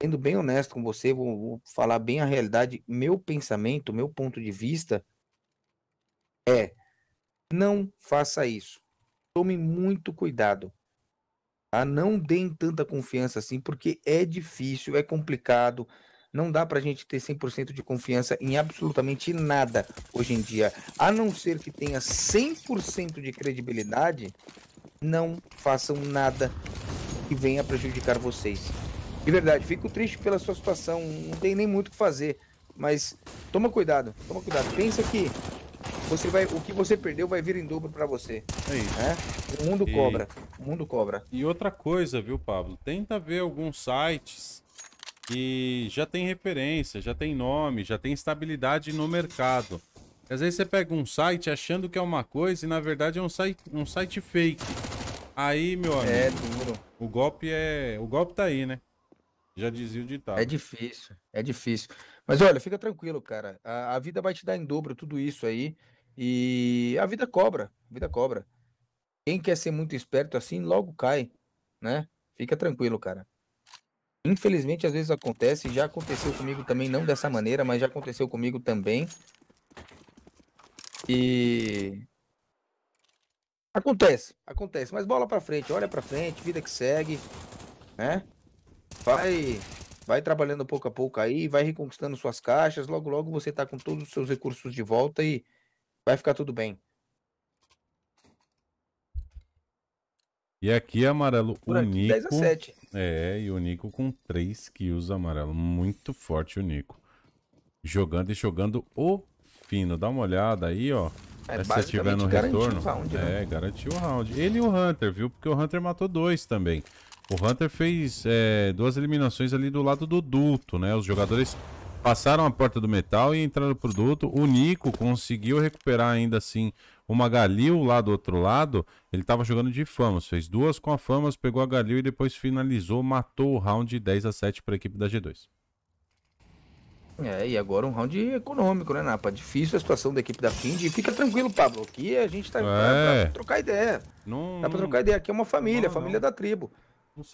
sendo bem honesto com você, vou, vou falar bem a realidade. Meu pensamento, meu ponto de vista é: não faça isso. Tome muito cuidado. Tá? Não deem tanta confiança assim, porque é difícil, é complicado não dá para a gente ter 100% de confiança em absolutamente nada hoje em dia. A não ser que tenha 100% de credibilidade, não façam nada que venha prejudicar vocês. De verdade, fico triste pela sua situação, não tem nem muito o que fazer, mas toma cuidado, toma cuidado. Pensa que você vai, o que você perdeu vai vir em dobro para você. É isso. Né? O mundo e... cobra, o mundo cobra. E outra coisa, viu, Pablo? Tenta ver alguns sites e já tem referência, já tem nome, já tem estabilidade no mercado. Às vezes você pega um site achando que é uma coisa e na verdade é um site, um site fake. Aí, meu é amigo. É duro. O golpe é. O golpe tá aí, né? Já dizia o ditado. É difícil, é difícil. Mas olha, fica tranquilo, cara. A, a vida vai te dar em dobro tudo isso aí. E a vida cobra, a vida cobra. Quem quer ser muito esperto assim, logo cai, né? Fica tranquilo, cara. Infelizmente, às vezes acontece, já aconteceu comigo também, não dessa maneira, mas já aconteceu comigo também. E acontece, acontece, mas bola para frente, olha para frente, vida que segue, né? Vai vai trabalhando pouco a pouco aí, vai reconquistando suas caixas, logo logo você tá com todos os seus recursos de volta e vai ficar tudo bem. E aqui, amarelo, o Nico... 10 a 7. É, e o Nico com 3 kills amarelo. Muito forte o Nico. Jogando e jogando o fino. Dá uma olhada aí, ó. É, se tiver no retorno. Round, É, né? garantiu o round. Ele e o Hunter, viu? Porque o Hunter matou dois também. O Hunter fez é, duas eliminações ali do lado do duto, né? Os jogadores passaram a porta do metal e entraram pro duto. O Nico conseguiu recuperar ainda assim o Magalil, lá do outro lado, ele estava jogando de Famas, fez duas com a Famas, pegou a Galil e depois finalizou, matou o round de 10 a 7 para a equipe da G2. É, e agora um round econômico, né, Napa? Difícil a situação da equipe da Find. E fica tranquilo, Pablo, que a gente tá é. pra trocar ideia. Não, Dá pra trocar ideia. Aqui é uma família, não, família não. da tribo.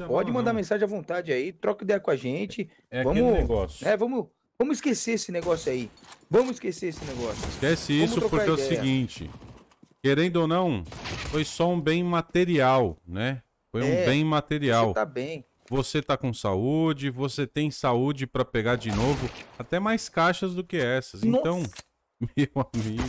Pode mandar mensagem à vontade aí, troca ideia com a gente. É, é vamos, negócio. É, vamos, vamos esquecer esse negócio aí. Vamos esquecer esse negócio. Esquece vamos isso porque ideia. é o seguinte: Querendo ou não, foi só um bem material, né? Foi é, um bem material. Você tá bem. Você tá com saúde, você tem saúde para pegar de novo, até mais caixas do que essas. Nossa. Então, meu amigo,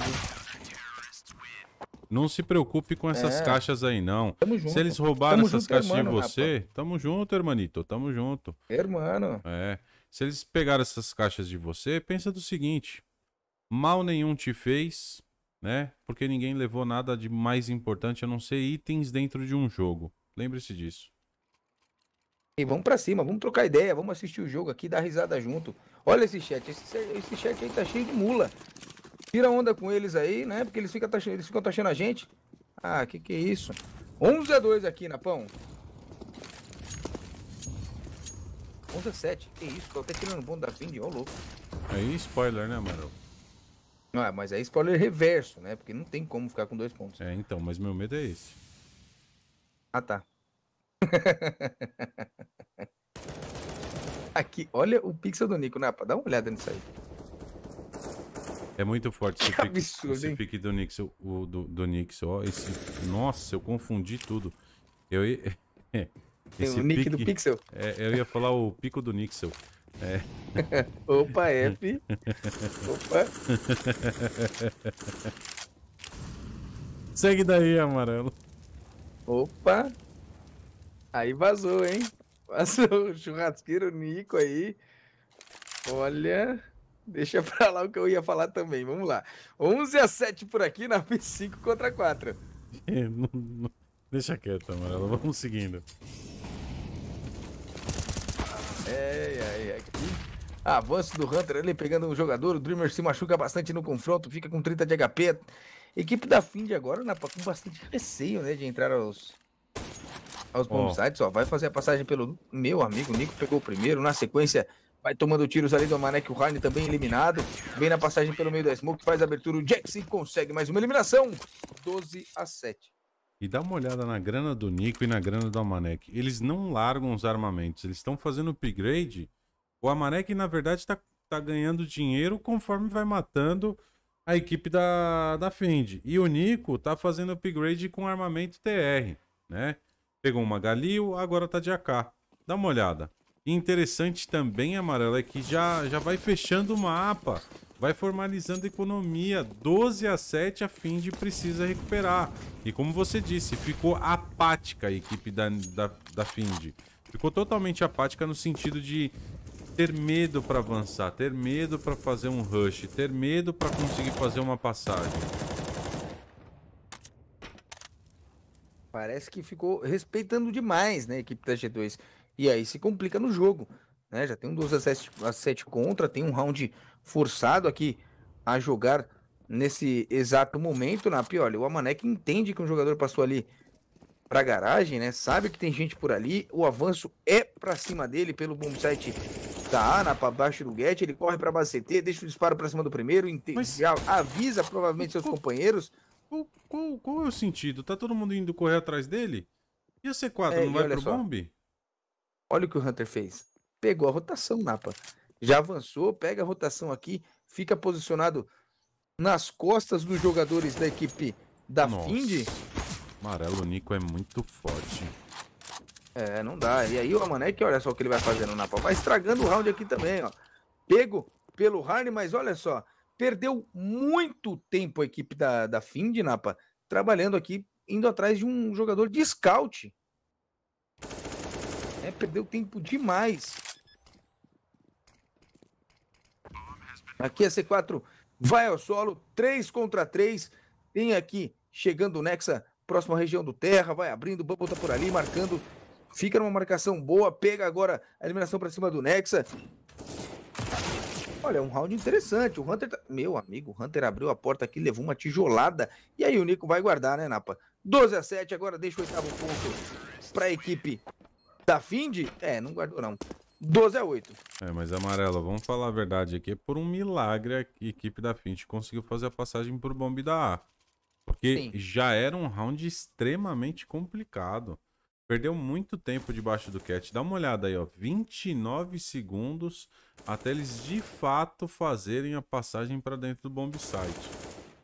não se preocupe com essas é. caixas aí, não. Tamo junto. Se eles roubaram tamo essas caixas irmão, de você, rapaz. tamo junto, hermanito. Tamo junto. Hermano. É. Se eles pegaram essas caixas de você, pensa do seguinte: mal nenhum te fez, né? Porque ninguém levou nada de mais importante a não ser itens dentro de um jogo. Lembre-se disso. E vamos para cima, vamos trocar ideia, vamos assistir o jogo aqui, dar risada junto. Olha esse chat, esse, esse chat aí tá cheio de mula. Tira onda com eles aí, né? Porque eles ficam, eles ficam taxando a gente. Ah, que que é isso? 11 a 2 aqui, Napão. 11 a 7. Que isso? Tô até tirando o bom da Vindi, ó louco. Aí spoiler, né, mano? Ah, mas é spoiler reverso, né? Porque não tem como ficar com dois pontos. É, então, mas meu medo é esse. Ah, tá. Aqui, olha o pixel do Nico, Napa. Né, Dá uma olhada nisso aí. É muito forte esse, absurdo, pique, esse pique, do Nixel, o do, do Nixel, ó, esse, nossa, eu confundi tudo. Eu, esse o nick pique, do Pixel? É, eu ia falar o pico do Nixel. É. Opa, F. Opa. Segue daí, amarelo. Opa. Aí vazou, hein? Vazou o churrasqueiro Nico aí. Olha. Deixa pra lá o que eu ia falar também. Vamos lá. 11 a 7 por aqui na P5 contra 4. Deixa quieto, amarelo. Vamos seguindo. Avanço do Hunter ali pegando um jogador. O Dreamer se machuca bastante no confronto, fica com 30 de HP. Equipe da Find agora na, com bastante receio né, de entrar aos, aos bons oh. sites. Ó, vai fazer a passagem pelo meu amigo. Nico pegou o primeiro. Na sequência, vai tomando tiros ali do Manek. O Harney também eliminado. Vem na passagem pelo meio da Smoke, faz a abertura. O Jackson consegue mais uma eliminação. 12 a 7. E dá uma olhada na grana do Nico e na grana do Amanek. Eles não largam os armamentos, eles estão fazendo upgrade. O Amanek, na verdade, está tá ganhando dinheiro conforme vai matando a equipe da, da Fend. E o Nico tá fazendo upgrade com armamento TR, né? Pegou uma Galil, agora tá de AK. Dá uma olhada. E interessante também, Amarelo, é que já, já vai fechando o mapa vai formalizando a economia 12 a 7 a fim de precisa recuperar. E como você disse, ficou apática a equipe da, da, da FIND. Ficou totalmente apática no sentido de ter medo para avançar, ter medo para fazer um rush, ter medo para conseguir fazer uma passagem. Parece que ficou respeitando demais, né, a equipe da G2. E aí se complica no jogo né? Já tem um 12 a 7, a 7 contra, tem um round forçado aqui a jogar nesse exato momento, na olha, o Amanek entende que um jogador passou ali pra garagem, né? Sabe que tem gente por ali, o avanço é pra cima dele pelo bombsite da Ana para baixo do Guedes, ele corre para base CT, deixa o disparo para cima do primeiro, Mas... já avisa provavelmente seus qual, companheiros. Qual, qual, qual, é o sentido? Tá todo mundo indo correr atrás dele? E a C4 é, não vai pro só. bombe? Olha o que o Hunter fez pegou a rotação, Napa. Já avançou, pega a rotação aqui, fica posicionado nas costas dos jogadores da equipe da Find. Amarelo Nico é muito forte. É, não dá. E aí o Amanek, é olha só o que ele vai fazendo, Napa. Vai estragando o round aqui também, ó. Pego pelo Harney, mas olha só. Perdeu muito tempo a equipe da, da Find, Napa, trabalhando aqui, indo atrás de um jogador de scout. É, perdeu tempo demais. Aqui a é C4 vai ao solo, 3 contra 3. Tem aqui chegando o Nexa, próxima região do Terra, vai abrindo, o tá por ali, marcando. Fica numa marcação boa, pega agora a eliminação para cima do Nexa. Olha, um round interessante. O Hunter. Tá... Meu amigo, o Hunter abriu a porta aqui, levou uma tijolada. E aí o Nico vai guardar, né, Napa? 12 a 7, agora deixa o oitavo ponto para a equipe da Find. É, não guardou, não. 12 a 8. É, mas amarelo, vamos falar a verdade aqui. É por um milagre, a equipe da Fint conseguiu fazer a passagem por bombe da A. Porque Sim. já era um round extremamente complicado. Perdeu muito tempo debaixo do cat. Dá uma olhada aí, ó. 29 segundos até eles de fato fazerem a passagem para dentro do bomb site.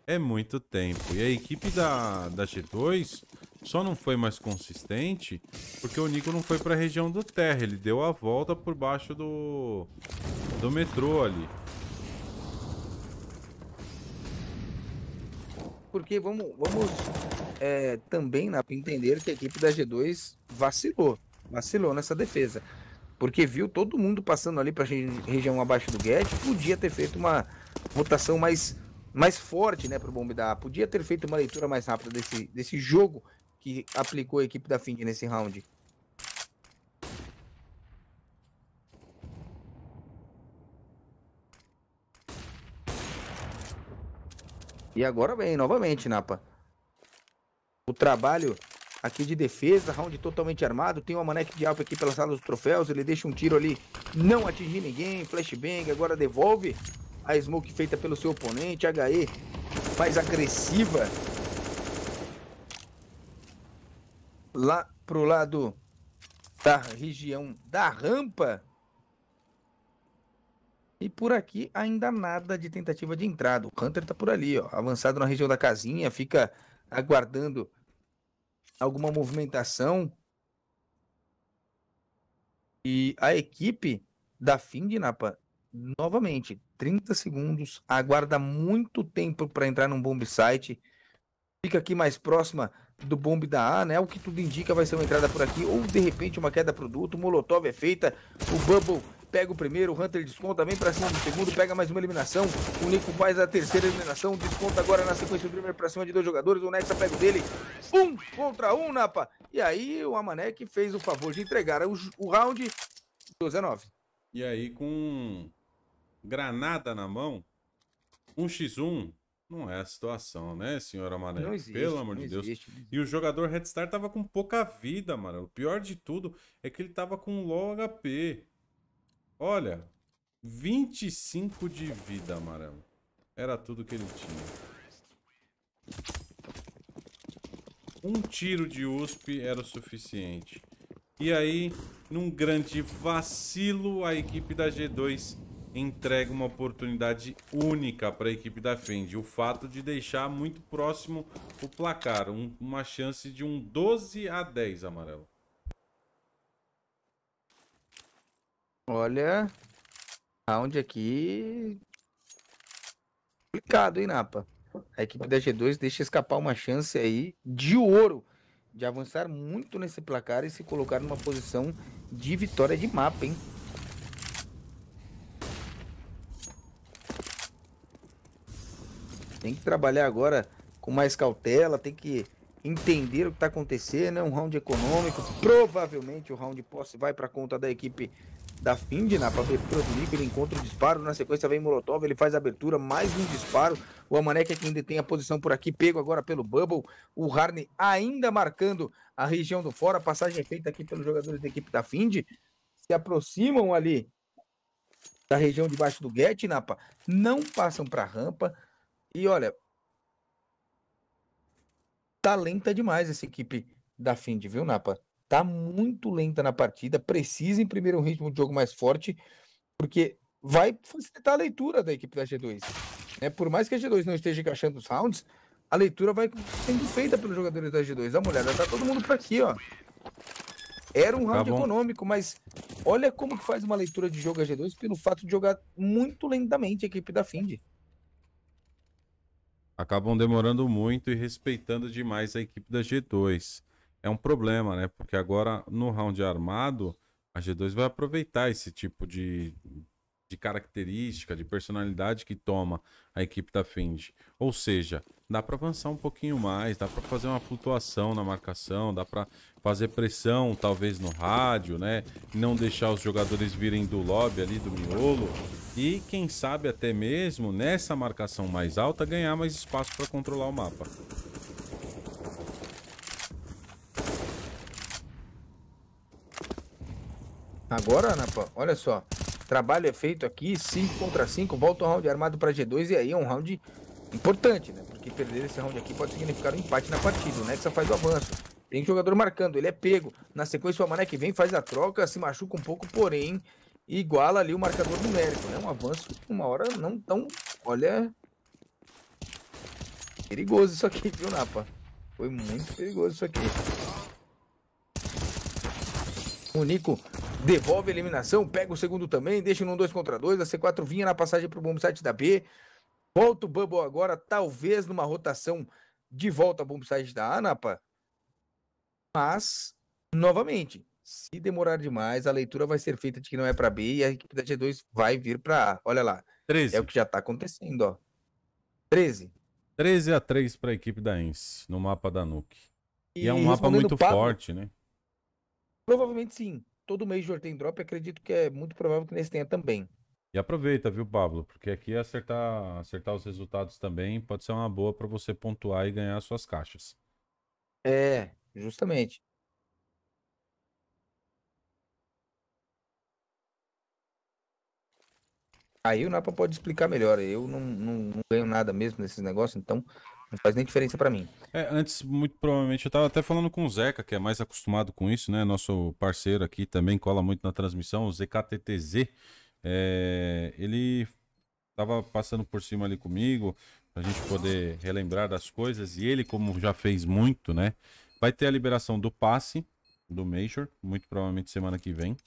É muito tempo. E a equipe da, da G2 só não foi mais consistente porque o Nico não foi para a região do terra. Ele deu a volta por baixo do, do metrô ali. Porque vamos, vamos é, também na, entender que a equipe da G2 vacilou. Vacilou nessa defesa. Porque viu todo mundo passando ali para a região abaixo do Guedes. Podia ter feito uma rotação mais mais forte né, para o Bombe da A. Podia ter feito uma leitura mais rápida desse, desse jogo que aplicou a equipe da Find nesse round. E agora vem novamente, Napa. O trabalho aqui de defesa, round totalmente armado. Tem uma manete de Alfa aqui pela sala dos troféus. Ele deixa um tiro ali, não atingir ninguém. Flashbang, agora devolve a smoke feita pelo seu oponente. HE faz agressiva lá pro lado da região da rampa. E por aqui ainda nada de tentativa de entrada. O Hunter tá por ali, ó, avançado na região da casinha, fica aguardando alguma movimentação. E a equipe da fim de Napa, novamente, 30 segundos, aguarda muito tempo para entrar num bomb site. Fica aqui mais próxima do bombe da A, né? O que tudo indica vai ser uma entrada por aqui, ou de repente uma queda produto, Molotov é feita, o Bubble pega o primeiro, o Hunter desconta Vem pra cima do segundo, pega mais uma eliminação, o Nico faz a terceira eliminação, desconta agora na sequência do primeiro pra cima de dois jogadores, o Nexa pega o dele, um contra um, Napa! E aí o Amanek fez o favor de entregar o, o round 19. E aí com granada na mão, um x 1 não é a situação, né, senhora Amarelo? Existe, Pelo amor de Deus. Existe, existe. E o jogador Red Star tava com pouca vida, Amarelo. O pior de tudo é que ele tava com low HP. Olha, 25 de vida, Amarelo. Era tudo que ele tinha. Um tiro de USP era o suficiente. E aí, num grande vacilo, a equipe da G2 entrega uma oportunidade única para a equipe da Fendi. O fato de deixar muito próximo o placar, um, uma chance de um 12 a 10 amarelo. Olha, round aqui complicado, hein, Napa? A equipe da G2 deixa escapar uma chance aí de ouro de avançar muito nesse placar e se colocar numa posição de vitória de mapa, hein? Tem que trabalhar agora com mais cautela, tem que entender o que está acontecendo. É um round econômico. Provavelmente o round de posse vai para conta da equipe da Find, na abertura do ele encontra o disparo, na sequência vem Molotov, ele faz a abertura, mais um disparo, o Amanek é que ainda tem a posição por aqui, pego agora pelo Bubble, o Harney ainda marcando a região do fora, passagem é feita aqui pelos jogadores da equipe da Find, se aproximam ali da região debaixo do Get, Napa, não passam para a rampa, e olha, tá lenta demais essa equipe da Find, viu, Napa? Tá muito lenta na partida, precisa imprimir um ritmo de jogo mais forte, porque vai facilitar a leitura da equipe da G2. Né? Por mais que a G2 não esteja encaixando os rounds, a leitura vai sendo feita pelos jogadores da G2. Dá uma olhada, tá todo mundo por aqui, ó. Era um tá round tá econômico, mas olha como que faz uma leitura de jogo a G2 pelo fato de jogar muito lentamente a equipe da Find acabam demorando muito e respeitando demais a equipe da G2. É um problema, né? Porque agora no round armado, a G2 vai aproveitar esse tipo de, de característica, de personalidade que toma a equipe da Finge. Ou seja, dá para avançar um pouquinho mais, dá para fazer uma flutuação na marcação, dá para fazer pressão talvez no rádio, né? Não deixar os jogadores virem do lobby ali do miolo e quem sabe até mesmo nessa marcação mais alta ganhar mais espaço para controlar o mapa. Agora, Napa, olha só, Trabalho é feito aqui, 5 contra 5, volta um round armado para G2 e aí é um round importante, né? Porque perder esse round aqui pode significar um empate na partida. O Nexa faz o avanço. Tem jogador marcando, ele é pego. Na sequência, o que vem, faz a troca, se machuca um pouco, porém, iguala ali o marcador numérico, né? Um avanço, uma hora não tão... Olha... Perigoso isso aqui, viu, Napa? Foi muito perigoso isso aqui. O Nico devolve a eliminação, pega o segundo também, deixa no 2 contra 2. A C4 vinha na passagem para o bombsite da B. Volta o Bubble agora, talvez numa rotação de volta ao bombsite da Anapa. Mas, novamente, se demorar demais, a leitura vai ser feita de que não é para B e a equipe da G2 vai vir para A. Olha lá. 13. É o que já está acontecendo, ó. 13. 13 a 3 para a equipe da ENSE no mapa da Nuke. E, e é um mapa muito forte, né? Provavelmente sim. Todo mês de Jordan Drop, acredito que é muito provável que nesse tenha também. E aproveita, viu, Pablo? Porque aqui acertar, acertar os resultados também pode ser uma boa para você pontuar e ganhar suas caixas. É, justamente. Aí o Napa pode explicar melhor. Eu não, não, não ganho nada mesmo nesses negócios, então não faz nem diferença para mim. É, antes, muito provavelmente, eu tava até falando com o Zeca, que é mais acostumado com isso, né? Nosso parceiro aqui também cola muito na transmissão, o ZKTTZ. É, ele tava passando por cima ali comigo, pra gente poder relembrar das coisas. E ele, como já fez muito, né? Vai ter a liberação do passe do Major, muito provavelmente semana que vem.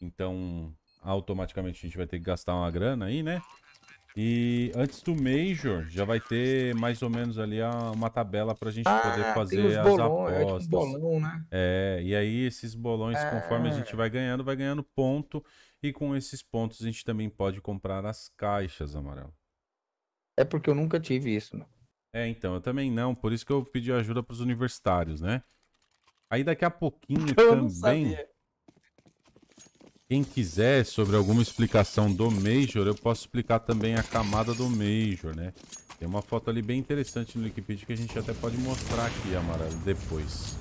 Então, automaticamente a gente vai ter que gastar uma grana aí, né? E antes do Major, já vai ter mais ou menos ali a, uma tabela pra gente ah, poder fazer as é tipo apostas. É, bolão, né? é, e aí esses bolões, é... conforme a gente vai ganhando, vai ganhando ponto. E com esses pontos a gente também pode comprar as caixas, Amarelo. É porque eu nunca tive isso, né? É, então, eu também não. Por isso que eu pedi ajuda pros universitários, né? Aí daqui a pouquinho eu também quem quiser sobre alguma explicação do Major, eu posso explicar também a camada do Major, né? Tem uma foto ali bem interessante no Wikipedia que a gente até pode mostrar aqui, Amarelo, depois.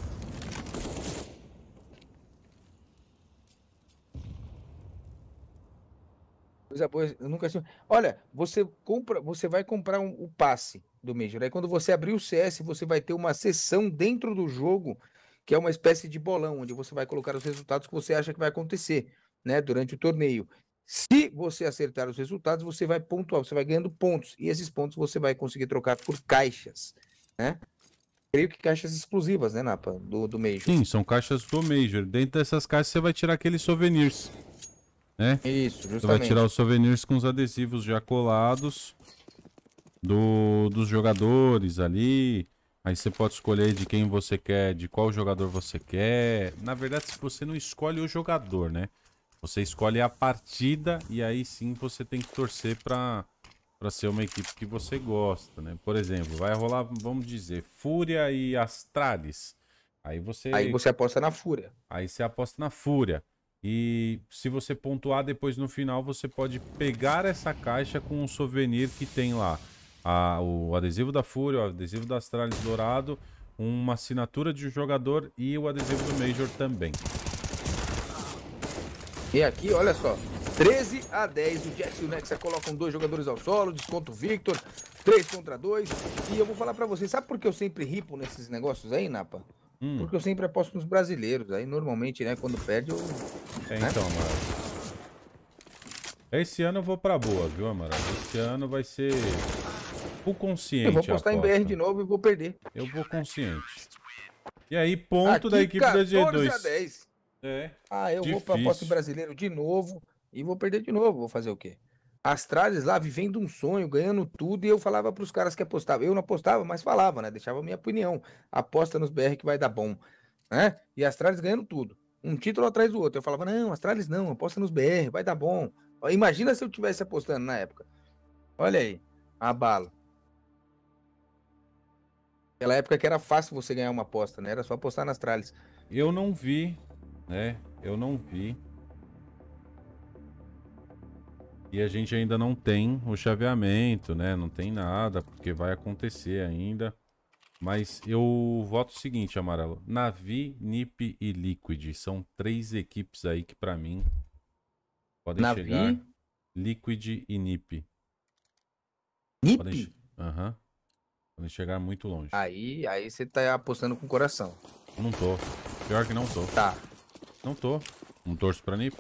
Coisa boa, eu nunca tinha. Olha, você compra, você vai comprar um, o passe do Major. Aí quando você abrir o CS, você vai ter uma sessão dentro do jogo que é uma espécie de bolão onde você vai colocar os resultados que você acha que vai acontecer né, durante o torneio. Se você acertar os resultados, você vai pontuar, você vai ganhando pontos. E esses pontos você vai conseguir trocar por caixas, né? Creio que caixas exclusivas, né, Napa? Do, do Major. Sim, são caixas do Major. Dentro dessas caixas você vai tirar aqueles souvenirs, né? Isso, justamente. Você vai tirar os souvenirs com os adesivos já colados do, dos jogadores ali. Aí você pode escolher de quem você quer, de qual jogador você quer. Na verdade, se você não escolhe o jogador, né? Você escolhe a partida e aí sim você tem que torcer para para ser uma equipe que você gosta, né? Por exemplo, vai rolar, vamos dizer, Fúria e Astralis. Aí você Aí você aposta na Fúria. Aí você aposta na Fúria. E se você pontuar depois no final, você pode pegar essa caixa com um souvenir que tem lá. A, o adesivo da Fúria, o adesivo da Astralis Dourado, uma assinatura de um jogador e o adesivo do Major também. E aqui, olha só, 13 a 10, o Jets e o Nexa colocam dois jogadores ao solo, desconto Victor, 3 contra 2. E eu vou falar para vocês, sabe por que eu sempre ripo nesses negócios aí, Napa? Hum. Porque eu sempre aposto nos brasileiros, aí normalmente, né, quando perde eu... É, né? então, mano... Esse ano eu vou pra boa, viu, Amaral? Esse ano vai ser o consciente. Eu vou apostar em BR de novo e vou perder. Eu vou consciente. E aí, ponto aqui, da equipe da G2. É. Ah, eu difícil. vou para posse brasileiro de novo e vou perder de novo. Vou fazer o quê? Astralis lá vivendo um sonho, ganhando tudo, e eu falava para os caras que apostavam. Eu não apostava, mas falava, né? Deixava a minha opinião. Aposta nos BR que vai dar bom. Né? E Astralis ganhando tudo. Um título atrás do outro. Eu falava, não, Astralis não, aposta nos BR, vai dar bom. Imagina se eu tivesse apostando na época. Olha aí, a bala. Aquela época que era fácil você ganhar uma aposta, né? Era só apostar nas tralhas. Eu não vi né? Eu não vi. E a gente ainda não tem o chaveamento, né? Não tem nada, porque vai acontecer ainda. Mas eu voto o seguinte, Amarelo. Navi, Nip e Liquid são três equipes aí que para mim podem Navi? chegar. Liquid e Nip. Nip? Podem, uhum. podem chegar muito longe. Aí, aí você tá apostando com o coração. Não tô. Pior que não tô. Tá. Não tô. Não torço pra NIP.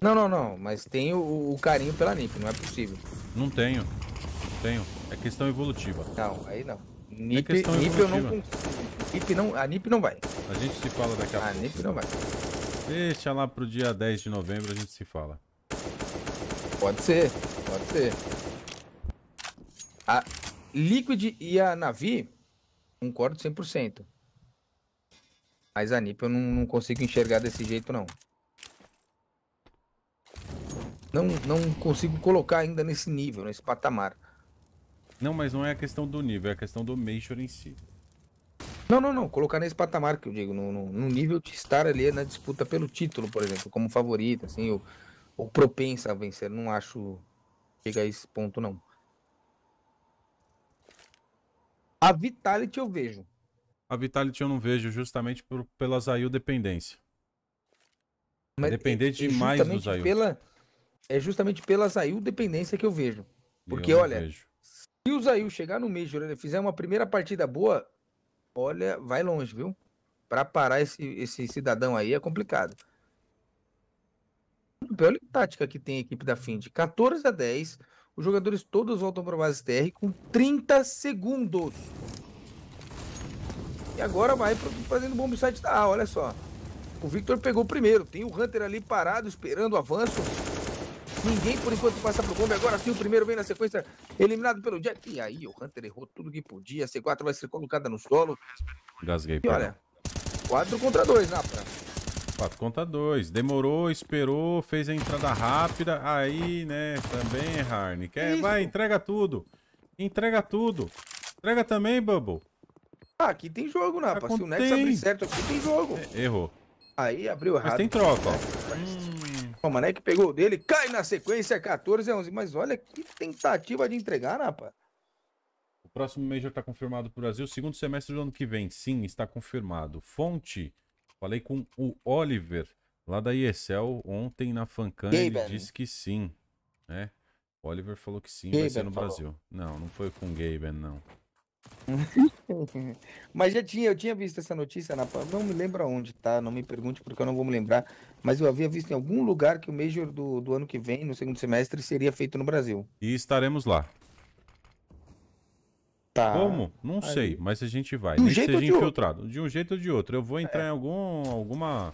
Não, não, não. Mas tem o, o carinho pela NIP, não é possível. Não tenho. Não tenho. É questão evolutiva. Não, aí não. É NIP, é NIP eu não NIP não. A NIP não vai. A gente se fala daqui a, a pouco. A NIP não vai. Deixa lá pro dia 10 de novembro a gente se fala. Pode ser, pode ser. A Liquid e a Navi, concordo 100%. Mas a Nip eu não, não consigo enxergar desse jeito, não. Não, não consigo colocar ainda nesse nível, nesse patamar. Não, mas não é a questão do nível, é a questão do Major em si. Não, não, não. Colocar nesse patamar que eu digo, no, no, no nível de estar ali na disputa pelo título, por exemplo, como favorita, assim, ou, ou propensa a vencer. Não acho chegar a esse ponto, não. A Vitality eu vejo. A Vitality eu não vejo, justamente por, pela Zayu dependência. Mas dependente é, é demais do Zayu. Pela, é justamente pela Zayu dependência que eu vejo. Porque, eu olha, vejo. se o Zayu chegar no Major e fizer uma primeira partida boa, olha, vai longe, viu? Para parar esse, esse cidadão aí é complicado. Olha a tática que tem a equipe da Find. 14 a 10. Os jogadores todos voltam para base TR com 30 segundos. E agora vai fazendo bombo site da A, olha só. O Victor pegou primeiro. Tem o Hunter ali parado, esperando o avanço. Ninguém, por enquanto, passa pro combo. Agora sim, o primeiro vem na sequência, eliminado pelo Jack E aí, o Hunter errou tudo que podia. A C4 vai ser colocada no solo. Gasguei, E olha, 4 contra 2, Napa. 4 contra 2. Demorou, esperou, fez a entrada rápida. Aí, né, também, Harnick. É, vai, entrega tudo. Entrega tudo. Entrega também, Bubble. Ah, aqui tem jogo, Napa. Né, Acontece. Se o Nex abrir certo aqui, tem jogo. É, errou. Aí abriu errado. Mas tem troca, ó. Hum. O Mané que pegou o dele, cai na sequência, 14 a 11. Mas olha que tentativa de entregar, Napa. Né, o próximo Major está confirmado para o Brasil. Segundo semestre do ano que vem, sim, está confirmado. Fonte, falei com o Oliver, lá da ISL, ontem na Fancan, ele ben. disse que sim. Né? O Oliver falou que sim, Gaben vai ser no falou. Brasil. Não, não foi com o Gaben, não. mas já tinha, eu tinha visto essa notícia na não me lembro onde, tá? Não me pergunte porque eu não vou me lembrar, mas eu havia visto em algum lugar que o Major do, do ano que vem, no segundo semestre, seria feito no Brasil. E estaremos lá. Tá. Como? Não Aí. sei, mas a gente vai. De um jeito seja de infiltrado. Outro. De um jeito ou de outro. Eu vou entrar é. em algum, alguma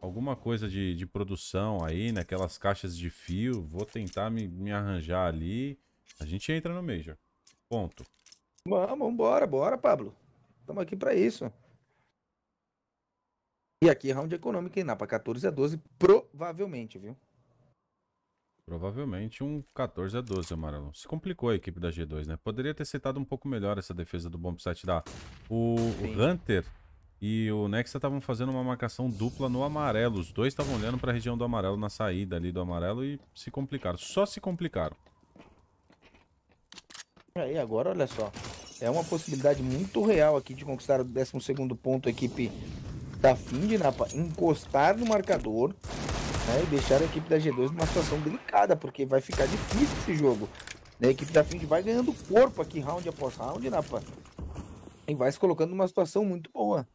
alguma coisa de, de produção aí, naquelas caixas de fio. Vou tentar me, me arranjar ali. A gente entra no Major. Ponto. Vamos, bora, bora, Pablo. Estamos aqui para isso. E aqui round econômico em Napa, 14 a 12, provavelmente, viu? Provavelmente um 14 a 12, Amarelo. Se complicou a equipe da G2, né? Poderia ter citado um pouco melhor essa defesa do bomb site da... O, o Hunter e o Nexa estavam fazendo uma marcação dupla no amarelo. Os dois estavam olhando para a região do amarelo na saída ali do amarelo e se complicaram. Só se complicaram. E agora, olha só. É uma possibilidade muito real aqui de conquistar o 12 ponto, a equipe da Findinapa né, encostar no marcador né, e deixar a equipe da G2 numa situação delicada, porque vai ficar difícil esse jogo. A equipe da Find vai ganhando corpo aqui, round após round, Napa, né, e vai se colocando numa situação muito boa.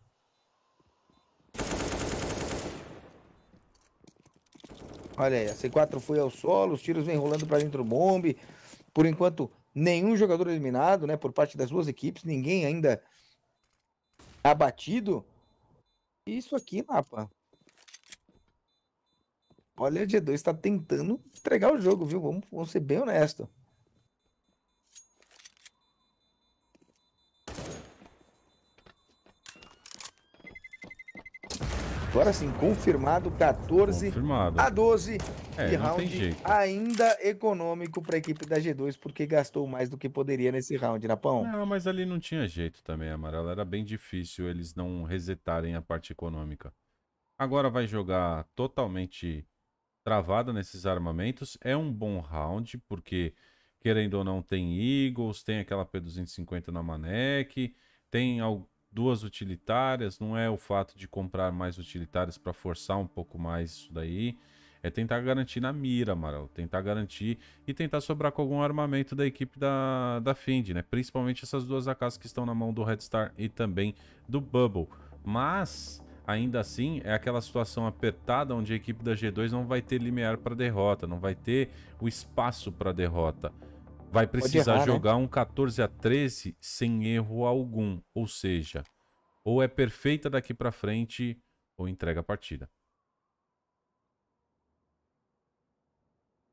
Olha aí, a C4 foi ao solo, os tiros vêm rolando para dentro do bombe. Por enquanto, nenhum jogador eliminado, né, por parte das duas equipes, ninguém ainda abatido. Tá Isso aqui, mapa. Olha, a G2 está tentando entregar o jogo, viu? Vamos, vamos ser bem honesto. Agora sim, confirmado 14 confirmado. a 12 é, de round ainda econômico para a equipe da G2, porque gastou mais do que poderia nesse round, Napão. Né, não, mas ali não tinha jeito também, Amarelo. Era bem difícil eles não resetarem a parte econômica. Agora vai jogar totalmente travada nesses armamentos. É um bom round, porque querendo ou não, tem Eagles, tem aquela P250 na Manec, tem duas utilitárias, não é o fato de comprar mais utilitárias para forçar um pouco mais isso daí. É tentar garantir na mira, Amaral. Tentar garantir e tentar sobrar com algum armamento da equipe da, da Find, né? Principalmente essas duas AKs que estão na mão do Red Star e também do Bubble. Mas, ainda assim, é aquela situação apertada onde a equipe da G2 não vai ter limiar para derrota, não vai ter o espaço para derrota vai precisar errar, né? jogar né? um 14 a 13 sem erro algum, ou seja, ou é perfeita daqui para frente ou entrega a partida.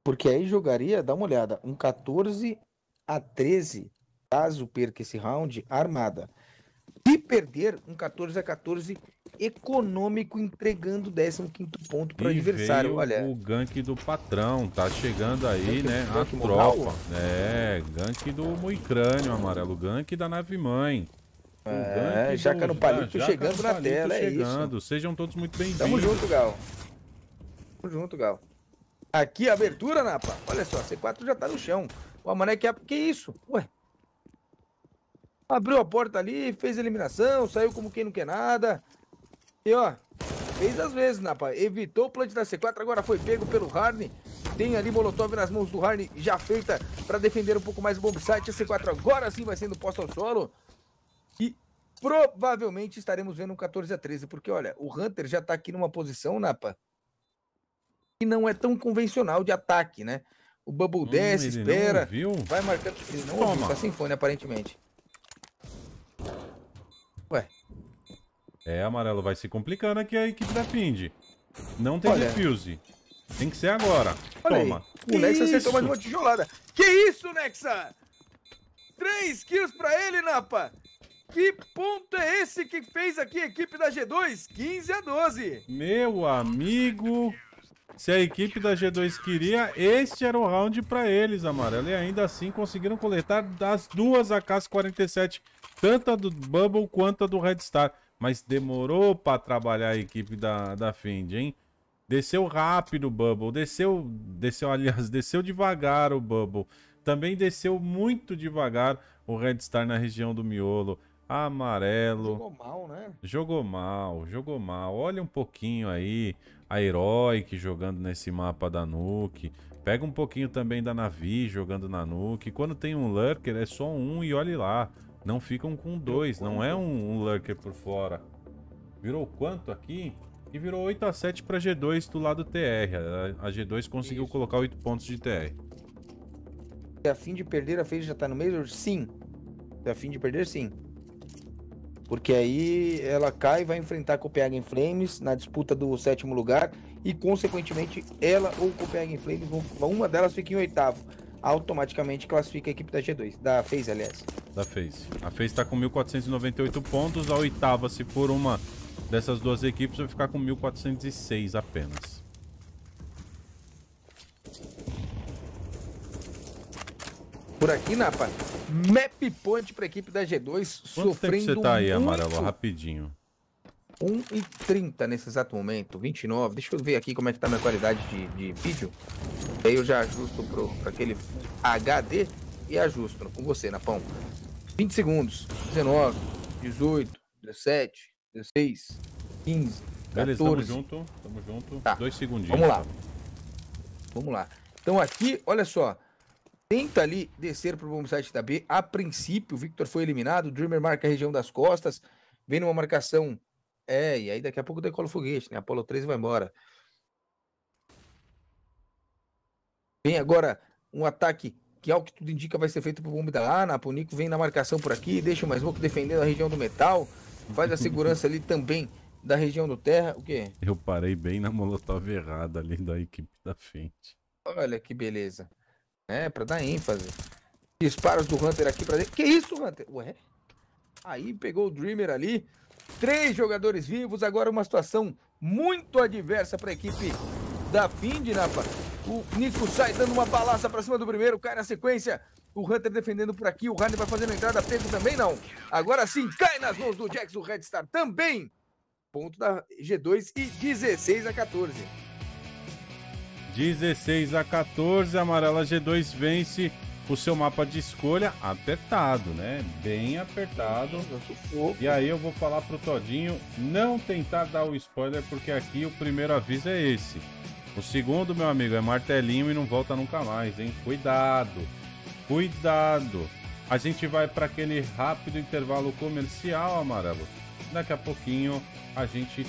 Porque aí jogaria, dá uma olhada, um 14 a 13, caso perca esse round, armada. Se perder um 14 a 14 econômico entregando 15 ponto para o adversário. Olha. O gank do patrão, tá chegando aí, gank, né? A tropa. né? É, gank do Moicrânio amarelo, gank da nave mãe. é, jaca é no palito já, tá chegando na palito tela, chegando. é isso. Sejam todos muito bem-vindos. Tamo junto, Gal. Tamo junto, Gal. Aqui abertura, Napa. Olha só, C4 já tá no chão. O Amanek é... Que isso? Ué. Abriu a porta ali, fez eliminação, saiu como quem não quer nada. E ó, fez as vezes, Napa. Evitou o plant da C4, agora foi pego pelo Harney. Tem ali Molotov nas mãos do Harney, já feita para defender um pouco mais o bombsite. A C4 agora sim vai sendo posta ao solo. E provavelmente estaremos vendo um 14 a 13, porque olha, o Hunter já tá aqui numa posição, Napa, que não é tão convencional de ataque, né? O Bubble hum, desce, espera, vai marcando... Ele não Toma. ouviu, tá sem fone aparentemente. É, amarelo, vai se complicando aqui a equipe da Find. Não tem Olha. defuse. Tem que ser agora. Olha Toma. Aí. O Nexa acertou mais uma tijolada. Que isso, Nexa? Três kills pra ele, Napa. Que ponto é esse que fez aqui a equipe da G2? 15 a 12. Meu amigo, se a equipe da G2 queria, este era o round para eles, amarelo. E ainda assim conseguiram coletar das duas AKs-47, tanto a do Bubble quanto a do Red Star. Mas demorou para trabalhar a equipe da, da Fend, hein? Desceu rápido o Bubble, desceu, desceu, aliás, desceu devagar o Bubble. Também desceu muito devagar o Red Star na região do miolo. Amarelo. Jogou mal, né? Jogou mal, jogou mal. Olha um pouquinho aí a Heroic jogando nesse mapa da Nuke. Pega um pouquinho também da Navi jogando na Nuke. Quando tem um Lurker é só um e olhe lá. Não ficam com dois, não é um, um lurker por fora. Virou quanto aqui? E virou 8 a 7 para G2 do lado TR. A, a G2 conseguiu Isso. colocar 8 pontos de TR. Se a fim de perder, a Phase já tá no meio? Sim. Se a fim de perder, sim. Porque aí ela cai e vai enfrentar a Copenhagen Flames na disputa do sétimo lugar. E, consequentemente, ela ou o Copenhagen Flames, vão, uma delas fica em oitavo automaticamente classifica a equipe da G2, da FaZe, aliás. Da FaZe. A FaZe tá com 1.498 pontos, a oitava, se for uma dessas duas equipes, vai ficar com 1.406 apenas. Por aqui, Napa, map point pra equipe da G2, Quanto sofrendo você tá aí, Amarelo, rapidinho? 1 e 30 nesse exato momento, 29. Deixa eu ver aqui como é que tá a minha qualidade de, de vídeo. Aí eu já ajusto pro, pra aquele HD e ajusto com você, Napão. 20 segundos. 19, 18, 17, 16, 15, 14. Beleza, tamo junto, tamo junto. Tá. Dois segundinhos. Vamos lá. Então. Vamos lá. Então aqui, olha só. Tenta ali descer pro bom site da B. A princípio, o Victor foi eliminado. O Dreamer marca a região das costas. Vem numa marcação. É, e aí daqui a pouco decola o foguete, né? Apolo 13 vai embora. Vem agora um ataque que ao que tudo indica vai ser feito por bomba da ah, Ana. O Nico vem na marcação por aqui, deixa o mais louco defendendo a região do metal. Faz a segurança ali também da região do terra. O quê? Eu parei bem na molotov errada ali da equipe da frente. Olha que beleza. É, pra dar ênfase. Disparos do Hunter aqui pra dentro. Que isso, Hunter? Ué? Aí pegou o Dreamer ali. Três jogadores vivos. Agora uma situação muito adversa pra equipe da Find, Napa. O Nico sai dando uma balaça pra cima do primeiro, cai na sequência. O Hunter defendendo por aqui, o Harden vai fazendo a entrada, pego também não. Agora sim, cai nas mãos do Jax, o Red Star também. Ponto da G2 e 16 a 14. 16 a 14, Amarela G2 vence o seu mapa de escolha apertado, né? Bem apertado. E aí eu vou falar pro Todinho não tentar dar o spoiler, porque aqui o primeiro aviso é esse. O segundo, meu amigo, é martelinho e não volta nunca mais, hein? Cuidado! Cuidado! A gente vai para aquele rápido intervalo comercial, Amarelo. Daqui a pouquinho a gente